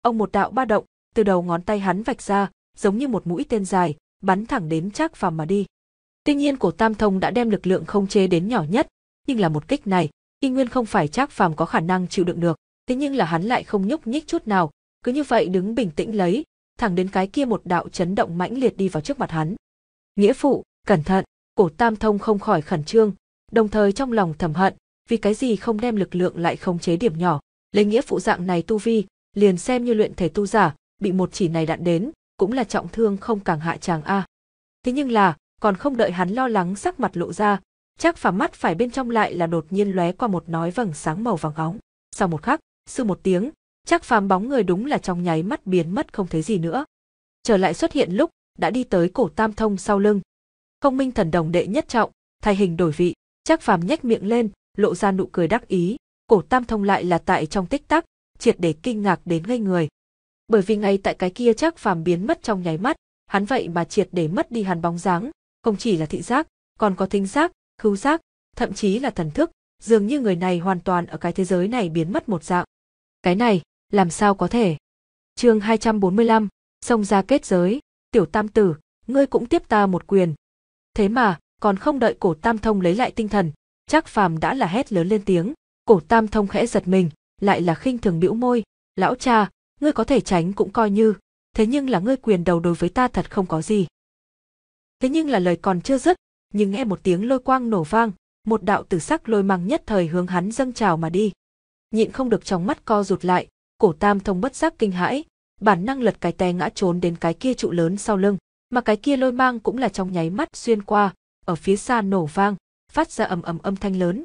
A: Ông một đạo ba động, từ đầu ngón tay hắn vạch ra, giống như một mũi tên dài, bắn thẳng đến chắc Phàm mà đi. Tuy nhiên cổ Tam Thông đã đem lực lượng không chế đến nhỏ nhất, nhưng là một kích này, y nguyên không phải chắc Phàm có khả năng chịu đựng được, thế nhưng là hắn lại không nhúc nhích chút nào, cứ như vậy đứng bình tĩnh lấy, thẳng đến cái kia một đạo chấn động mãnh liệt đi vào trước mặt hắn. Nghĩa phụ, cẩn thận, cổ Tam Thông không khỏi khẩn trương, đồng thời trong lòng thầm hận, vì cái gì không đem lực lượng lại không chế điểm nhỏ, lấy nghĩa phụ dạng này tu vi, liền xem như luyện thể tu giả, bị một chỉ này đạn đến, cũng là trọng thương không càng hạ chàng a. Thế nhưng là, còn không đợi hắn lo lắng sắc mặt lộ ra, chắc phàm mắt phải bên trong lại là đột nhiên lóe qua một nói vầng sáng màu vàng óng. Sau một khắc, sư một tiếng, chắc phàm bóng người đúng là trong nháy mắt biến mất không thấy gì nữa. Trở lại xuất hiện lúc, đã đi tới cổ tam thông sau lưng. Không minh thần đồng đệ nhất trọng, thay hình đổi vị, chắc phàm nhếch miệng lên, lộ ra nụ cười đắc ý, cổ tam thông lại là tại trong tích tắc, triệt để kinh ngạc đến ngây người. Bởi vì ngay tại cái kia chắc phàm biến mất trong nháy mắt, hắn vậy mà triệt để mất đi hắn bóng dáng, không chỉ là thị giác, còn có thính giác, khứu giác, thậm chí là thần thức, dường như người này hoàn toàn ở cái thế giới này biến mất một dạng. Cái này, làm sao có thể? Chương 245, xông ra kết giới, tiểu tam tử, ngươi cũng tiếp ta một quyền. Thế mà, còn không đợi cổ tam thông lấy lại tinh thần, chắc phàm đã là hét lớn lên tiếng, cổ tam thông khẽ giật mình, lại là khinh thường bĩu môi, lão cha, ngươi có thể tránh cũng coi như, thế nhưng là ngươi quyền đầu đối với ta thật không có gì. Thế nhưng là lời còn chưa dứt, nhưng nghe một tiếng lôi quang nổ vang, một đạo tử sắc lôi mang nhất thời hướng hắn dâng trào mà đi. Nhịn không được trong mắt co rụt lại, cổ tam thông bất giác kinh hãi, bản năng lật cái té ngã trốn đến cái kia trụ lớn sau lưng, mà cái kia lôi mang cũng là trong nháy mắt xuyên qua, ở phía xa nổ vang, phát ra ầm ầm âm thanh lớn.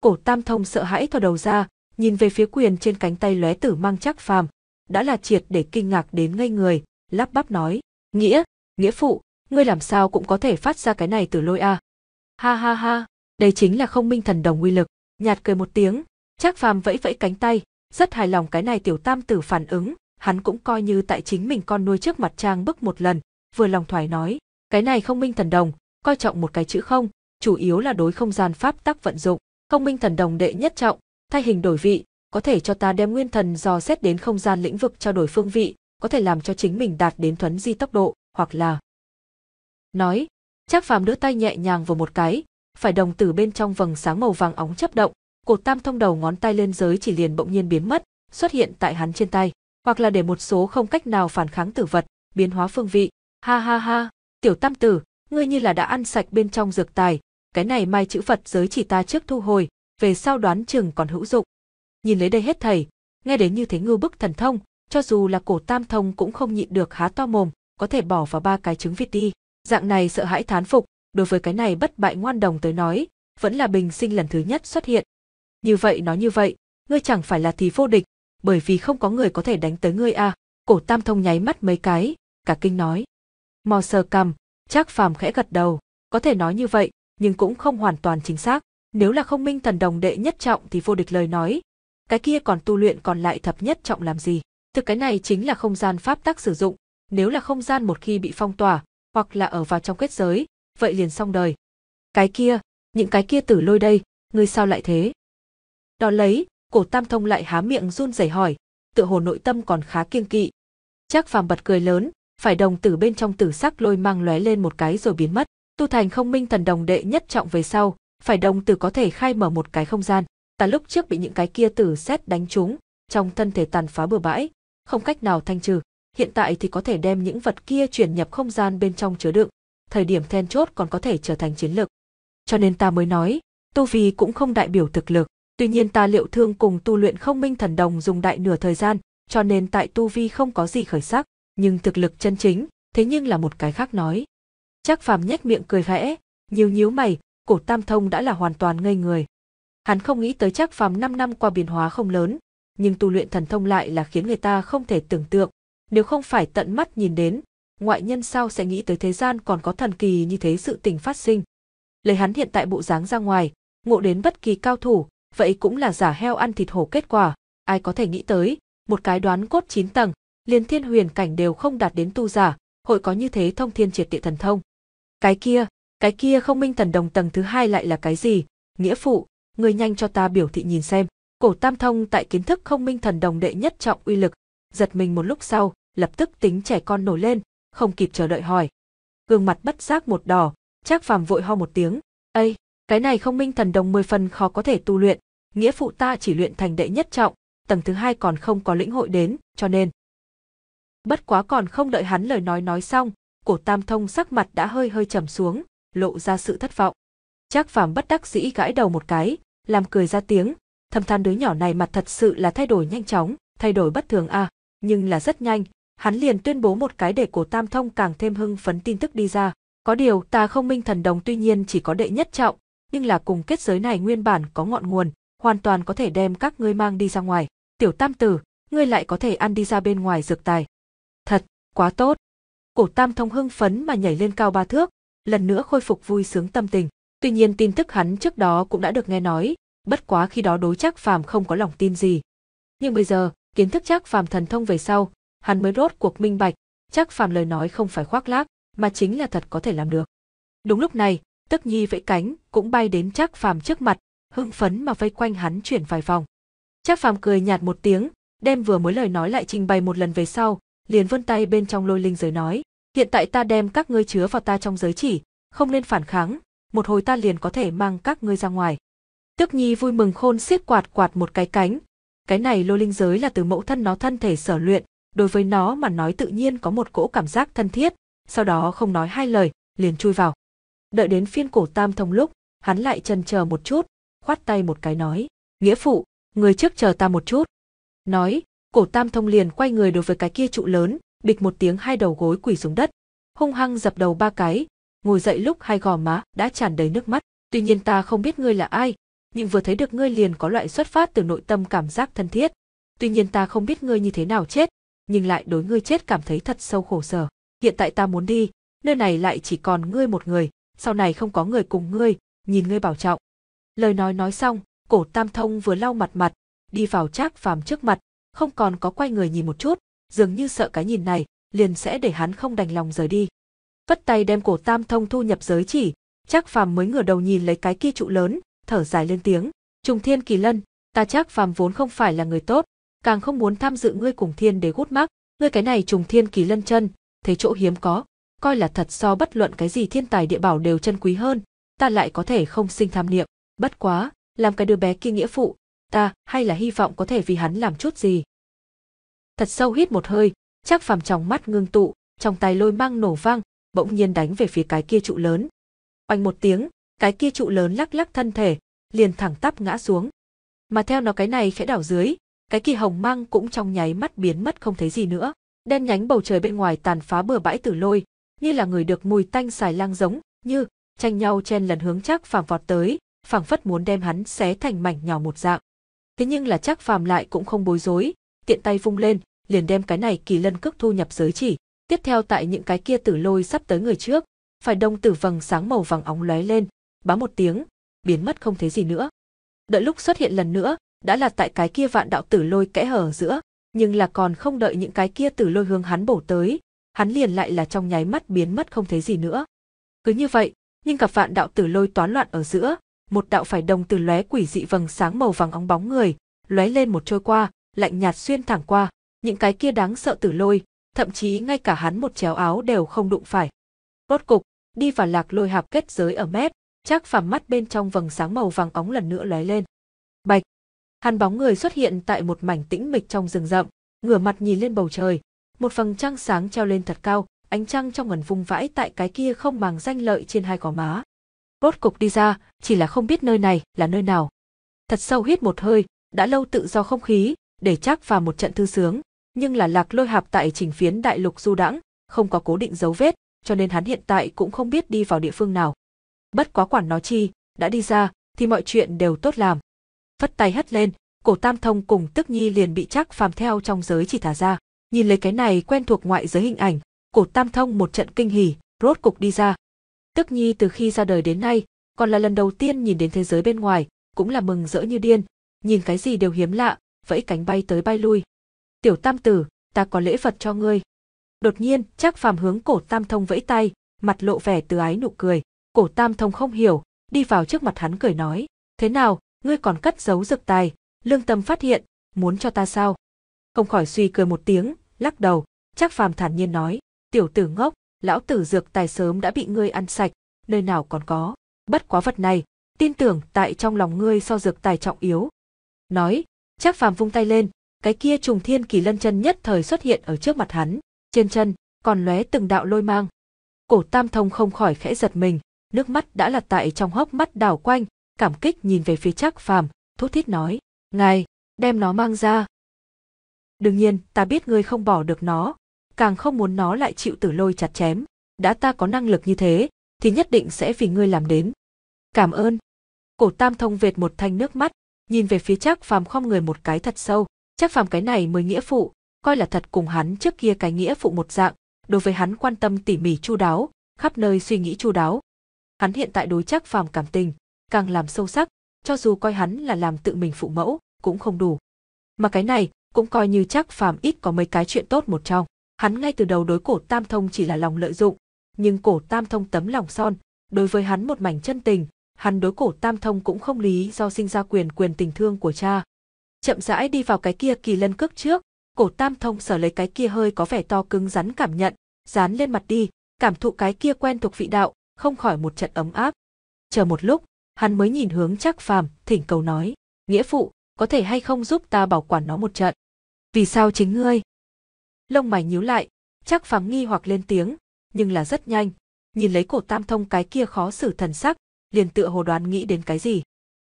A: Cổ tam thông sợ hãi thò đầu ra, Nhìn về phía quyền trên cánh tay lóe tử mang chắc phàm, đã là triệt để kinh ngạc đến ngây người, lắp bắp nói, nghĩa, nghĩa phụ, ngươi làm sao cũng có thể phát ra cái này từ lôi a. Ha ha ha, đây chính là không minh thần đồng uy lực, nhạt cười một tiếng, chắc phàm vẫy vẫy cánh tay, rất hài lòng cái này tiểu tam tử phản ứng, hắn cũng coi như tại chính mình con nuôi trước mặt trang bức một lần, vừa lòng thoải nói, cái này không minh thần đồng, coi trọng một cái chữ không, chủ yếu là đối không gian pháp tắc vận dụng, không minh thần đồng đệ nhất trọng, thay hình đổi vị, có thể cho ta đem nguyên thần dò xét đến không gian lĩnh vực trao đổi phương vị, có thể làm cho chính mình đạt đến thuấn di tốc độ, hoặc là... Nói, chắc Phàm đưa tay nhẹ nhàng vào một cái, phải đồng tử bên trong vầng sáng màu vàng óng chấp động, cột tam thông đầu ngón tay lên giới chỉ liền bỗng nhiên biến mất, xuất hiện tại hắn trên tay, hoặc là để một số không cách nào phản kháng tử vật, biến hóa phương vị. Ha ha ha, tiểu tam tử, ngươi như là đã ăn sạch bên trong dược tài, cái này mai chữ Phật giới chỉ ta trước thu hồi, về sau đoán chừng còn hữu dụng. Nhìn lấy đây hết thầy, nghe đến như thế ngư bức thần thông, cho dù là cổ tam thông cũng không nhịn được há to mồm, có thể bỏ vào ba cái trứng vịt đi. Dạng này sợ hãi thán phục, đối với cái này bất bại ngoan đồng tới nói, vẫn là bình sinh lần thứ nhất xuất hiện. Như vậy nói như vậy, ngươi chẳng phải là thì vô địch, bởi vì không có người có thể đánh tới ngươi à, cổ tam thông nháy mắt mấy cái, cả kinh nói. Mò sờ cầm, chắc phàm khẽ gật đầu, có thể nói như vậy, nhưng cũng không hoàn toàn chính xác. Nếu là không minh thần đồng đệ nhất trọng thì vô địch lời nói, cái kia còn tu luyện còn lại thập nhất trọng làm gì? Thực cái này chính là không gian pháp tắc sử dụng, nếu là không gian một khi bị phong tỏa, hoặc là ở vào trong kết giới, vậy liền xong đời. Cái kia, những cái kia tử lôi đây, ngươi sao lại thế? Đó lấy, cổ tam thông lại há miệng run rẩy hỏi, tựa hồ nội tâm còn khá kiêng kỵ. Chắc phàm bật cười lớn, phải đồng tử bên trong tử sắc lôi mang lóe lên một cái rồi biến mất. Tu thành không minh thần đồng đệ nhất trọng về sau, phải đồng tử có thể khai mở một cái không gian. Ta lúc trước bị những cái kia tử xét đánh trúng, trong thân thể tàn phá bừa bãi, không cách nào thanh trừ. Hiện tại thì có thể đem những vật kia chuyển nhập không gian bên trong chứa đựng, thời điểm then chốt còn có thể trở thành chiến lực. Cho nên ta mới nói, tu vi cũng không đại biểu thực lực, tuy nhiên ta liệu thương cùng tu luyện không minh thần đồng dùng đại nửa thời gian, cho nên tại tu vi không có gì khởi sắc, nhưng thực lực chân chính, thế nhưng là một cái khác nói. Chắc phàm nhếch miệng cười khẽ, nhíu nhíu mày, cổ tam thông đã là hoàn toàn ngây người. Hắn không nghĩ tới chắc phàm 5 năm qua biến hóa không lớn, nhưng tu luyện thần thông lại là khiến người ta không thể tưởng tượng, nếu không phải tận mắt nhìn đến, ngoại nhân sao sẽ nghĩ tới thế gian còn có thần kỳ như thế sự tình phát sinh. Lấy hắn hiện tại bộ dáng ra ngoài, ngộ đến bất kỳ cao thủ, vậy cũng là giả heo ăn thịt hổ kết quả, ai có thể nghĩ tới, một cái đoán cốt 9 tầng, liền thiên huyền cảnh đều không đạt đến tu giả, hội có như thế thông thiên triệt địa thần thông. Cái kia, cái kia không minh thần đồng tầng thứ hai lại là cái gì? Nghĩa phụ, người nhanh cho ta biểu thị nhìn xem. Cổ tam thông tại kiến thức không minh thần đồng đệ nhất trọng uy lực. Giật mình một lúc sau, lập tức tính trẻ con nổi lên, không kịp chờ đợi hỏi. Gương mặt bất giác một đỏ, Trác Phàm vội ho một tiếng, "Ây, cái này không minh thần đồng mười phần khó có thể tu luyện, nghĩa phụ ta chỉ luyện thành đệ nhất trọng, tầng thứ hai còn không có lĩnh hội đến, cho nên." Bất quá còn không đợi hắn lời nói nói xong, Cổ Tam Thông sắc mặt đã hơi hơi trầm xuống, lộ ra sự thất vọng. Trác Phàm bất đắc dĩ gãi đầu một cái, làm cười ra tiếng, thầm than đứa nhỏ này mặt thật sự là thay đổi nhanh chóng, thay đổi bất thường a. À, nhưng là rất nhanh, hắn liền tuyên bố một cái để cổ Tam Thông càng thêm hưng phấn tin tức đi ra, có điều ta không minh thần đồng tuy nhiên chỉ có đệ nhất trọng, nhưng là cùng kết giới này nguyên bản có ngọn nguồn, hoàn toàn có thể đem các ngươi mang đi ra ngoài, tiểu tam tử, ngươi lại có thể ăn đi ra bên ngoài dược tài. Thật, quá tốt. Cổ Tam Thông hưng phấn mà nhảy lên cao ba thước, lần nữa khôi phục vui sướng tâm tình. Tuy nhiên tin tức hắn trước đó cũng đã được nghe nói, bất quá khi đó đối chắc phàm không có lòng tin gì. Nhưng bây giờ, kiến thức chắc phàm thần thông về sau, hắn mới rốt cuộc minh bạch, chắc phàm lời nói không phải khoác lác, mà chính là thật có thể làm được. Đúng lúc này, tức nhi vẫy cánh cũng bay đến chắc phàm trước mặt, hưng phấn mà vây quanh hắn chuyển vài vòng. Chắc phàm cười nhạt một tiếng, đem vừa mới lời nói lại trình bày một lần về sau, liền vươn tay bên trong lôi linh giới nói, hiện tại ta đem các ngươi chứa vào ta trong giới chỉ, không nên phản kháng, một hồi ta liền có thể mang các ngươi ra ngoài. Tước Nhi vui mừng khôn siết quạt quạt một cái cánh. Cái này lôi linh giới là từ mẫu thân nó thân thể sở luyện, đối với nó mà nói tự nhiên có một cỗ cảm giác thân thiết, sau đó không nói hai lời, liền chui vào. Đợi đến phiên cổ tam thông lúc, hắn lại chần chờ một chút, khoát tay một cái nói, nghĩa phụ, người trước chờ ta một chút. Nói, cổ tam thông liền quay người đối với cái kia trụ lớn, bịch một tiếng hai đầu gối quỳ xuống đất, hung hăng dập đầu ba cái, ngồi dậy lúc hai gò má đã tràn đầy nước mắt. Tuy nhiên ta không biết ngươi là ai, nhưng vừa thấy được ngươi liền có loại xuất phát từ nội tâm cảm giác thân thiết. Tuy nhiên ta không biết ngươi như thế nào chết, nhưng lại đối ngươi chết cảm thấy thật sâu khổ sở. Hiện tại ta muốn đi, nơi này lại chỉ còn ngươi một người, sau này không có người cùng ngươi, nhìn ngươi bảo trọng. Lời nói nói xong, cổ tam thông vừa lau mặt mặt, đi vào trác phàm trước mặt, không còn có quay người nhìn một chút, dường như sợ cái nhìn này, liền sẽ để hắn không đành lòng rời đi. Vất tay đem cổ tam thông thu nhập giới chỉ, chắc phàm mới ngửa đầu nhìn lấy cái kia trụ lớn, thở dài lên tiếng. Trùng thiên kỳ lân, ta chắc phàm vốn không phải là người tốt, càng không muốn tham dự ngươi cùng thiên đế gút mắc, ngươi cái này trùng thiên kỳ lân chân, thế chỗ hiếm có, coi là thật so bất luận cái gì thiên tài địa bảo đều chân quý hơn, ta lại có thể không sinh tham niệm, bất quá, làm cái đứa bé kia nghĩa phụ, ta hay là hy vọng có thể vì hắn làm chút gì thật sâu hít một hơi chắc phàm trong mắt ngưng tụ trong tay lôi mang nổ vang bỗng nhiên đánh về phía cái kia trụ lớn oanh một tiếng cái kia trụ lớn lắc lắc thân thể liền thẳng tắp ngã xuống mà theo nó cái này khẽ đảo dưới cái kia hồng mang cũng trong nháy mắt biến mất không thấy gì nữa đen nhánh bầu trời bên ngoài tàn phá bừa bãi tử lôi như là người được mùi tanh xài lang giống như tranh nhau chen lần hướng chắc phàm vọt tới phảng phất muốn đem hắn xé thành mảnh nhỏ một dạng thế nhưng là chắc phàm lại cũng không bối rối tiện tay vung lên liền đem cái này kỳ lân cước thu nhập giới chỉ, tiếp theo tại những cái kia tử lôi sắp tới người trước, phải đông tử vầng sáng màu vàng óng lóe lên, bá một tiếng, biến mất không thấy gì nữa. Đợi lúc xuất hiện lần nữa, đã là tại cái kia vạn đạo tử lôi kẽ hở giữa, nhưng là còn không đợi những cái kia tử lôi hướng hắn bổ tới, hắn liền lại là trong nháy mắt biến mất không thấy gì nữa. Cứ như vậy, nhưng gặp vạn đạo tử lôi toán loạn ở giữa, một đạo phải đông tử lóe quỷ dị vầng sáng màu vàng óng bóng người, lóe lên một trôi qua, lạnh nhạt xuyên thẳng qua, những cái kia đáng sợ tử lôi, thậm chí ngay cả hắn một chéo áo đều không đụng phải. Rốt cục, đi vào lạc lôi hạp kết giới ở mép, chắc phàm mắt bên trong vầng sáng màu vàng óng lần nữa lóe lên. Bạch. Hắn bóng người xuất hiện tại một mảnh tĩnh mịch trong rừng rậm, ngửa mặt nhìn lên bầu trời, một phần trăng sáng treo lên thật cao, ánh trăng trong ngần vung vãi tại cái kia không bằng danh lợi trên hai gò má. Rốt cục đi ra, chỉ là không biết nơi này là nơi nào. Thật sâu hít một hơi, đã lâu tự do không khí, để chắc phàm một trận thư sướng, nhưng là lạc lôi hạp tại trình phiến đại lục du đãng không có cố định dấu vết cho nên hắn hiện tại cũng không biết đi vào địa phương nào bất quá quản nó chi đã đi ra thì mọi chuyện đều tốt làm phất tay hất lên cổ tam thông cùng tức nhi liền bị chắc phàm theo trong giới chỉ thả ra nhìn lấy cái này quen thuộc ngoại giới hình ảnh cổ tam thông một trận kinh hỉ rốt cục đi ra tức nhi từ khi ra đời đến nay còn là lần đầu tiên nhìn đến thế giới bên ngoài cũng là mừng rỡ như điên nhìn cái gì đều hiếm lạ vẫy cánh bay tới bay lui tiểu tam tử, ta có lễ vật cho ngươi. Đột nhiên, chắc phàm hướng cổ tam thông vẫy tay, mặt lộ vẻ từ ái nụ cười. Cổ tam thông không hiểu, đi vào trước mặt hắn cười nói, thế nào, ngươi còn cất giấu dược tài, lương tâm phát hiện, muốn cho ta sao? Không khỏi suy cười một tiếng, lắc đầu, chắc phàm thản nhiên nói, tiểu tử ngốc, lão tử dược tài sớm đã bị ngươi ăn sạch, nơi nào còn có, bất quá vật này, tin tưởng tại trong lòng ngươi so dược tài trọng yếu. Nói, chắc phàm vung tay lên, cái kia trùng thiên kỳ lân chân nhất thời xuất hiện ở trước mặt hắn, trên chân còn lóe từng đạo lôi mang. Cổ Tam Thông không khỏi khẽ giật mình, nước mắt đã lật tại trong hốc mắt đảo quanh, cảm kích nhìn về phía Trác Phàm, thốt thiết nói: "Ngài, đem nó mang ra." Đương nhiên, ta biết ngươi không bỏ được nó, càng không muốn nó lại chịu tử lôi chặt chém, đã ta có năng lực như thế, thì nhất định sẽ vì ngươi làm đến. Cảm ơn. Cổ Tam Thông vệt một thanh nước mắt, nhìn về phía Trác Phàm khom người một cái thật sâu, Chắc phàm cái này mới nghĩa phụ, coi là thật cùng hắn trước kia cái nghĩa phụ một dạng, đối với hắn quan tâm tỉ mỉ chu đáo, khắp nơi suy nghĩ chu đáo. Hắn hiện tại đối chắc phàm cảm tình, càng làm sâu sắc, cho dù coi hắn là làm tự mình phụ mẫu, cũng không đủ. Mà cái này, cũng coi như chắc phàm ít có mấy cái chuyện tốt một trong. Hắn ngay từ đầu đối cổ tam thông chỉ là lòng lợi dụng, nhưng cổ tam thông tấm lòng son, đối với hắn một mảnh chân tình, hắn đối cổ tam thông cũng không lý do sinh ra quyền quyền tình thương của cha, chậm rãi đi vào cái kia kỳ lân cước trước, cổ tam thông sở lấy cái kia hơi có vẻ to cứng rắn cảm nhận, dán lên mặt đi, cảm thụ cái kia quen thuộc vị đạo, không khỏi một trận ấm áp. Chờ một lúc, hắn mới nhìn hướng chắc phàm, thỉnh cầu nói, nghĩa phụ, có thể hay không giúp ta bảo quản nó một trận. Vì sao chính ngươi? Lông mày nhíu lại, chắc phàm nghi hoặc lên tiếng, nhưng là rất nhanh, nhìn lấy cổ tam thông cái kia khó xử thần sắc, liền tựa hồ đoán nghĩ đến cái gì.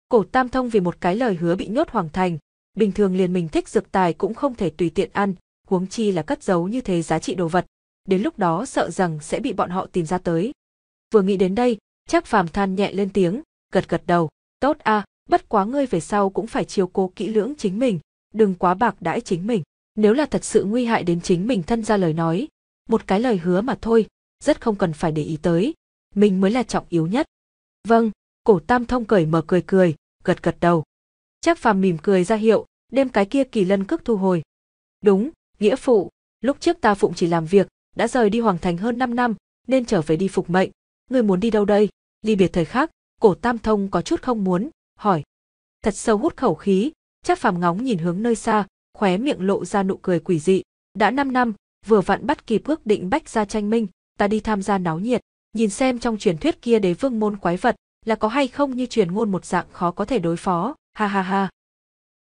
A: Cổ tam thông vì một cái lời hứa bị nhốt hoàng thành, bình thường liền mình thích dược tài cũng không thể tùy tiện ăn, huống chi là cất giấu như thế giá trị đồ vật, đến lúc đó sợ rằng sẽ bị bọn họ tìm ra tới. Vừa nghĩ đến đây, chắc Phàm than nhẹ lên tiếng, gật gật đầu, "Tốt a, bất quá ngươi về sau cũng phải chiều cố kỹ lưỡng chính mình, đừng quá bạc đãi chính mình, nếu là thật sự nguy hại đến chính mình thân ra lời nói, một cái lời hứa mà thôi, rất không cần phải để ý tới, mình mới là trọng yếu nhất." "Vâng." Cổ Tam Thông cởi mở cười cười, gật gật đầu. Trác Phàm mỉm cười ra hiệu, đem cái kia kỳ lân cước thu hồi. Đúng, nghĩa phụ, lúc trước ta phụng chỉ làm việc, đã rời đi hoàng thành hơn 5 năm, nên trở về đi phục mệnh. Ngươi muốn đi đâu đây? Ly biệt thời khắc, cổ tam thông có chút không muốn, hỏi. Thật sâu hút khẩu khí, Trác Phàm ngóng nhìn hướng nơi xa, khóe miệng lộ ra nụ cười quỷ dị. Đã 5 năm, vừa vặn bắt kịp ước định bách ra tranh minh, ta đi tham gia náo nhiệt, nhìn xem trong truyền thuyết kia đế vương môn quái vật là có hay không như truyền ngôn một dạng khó có thể đối phó, 哈哈哈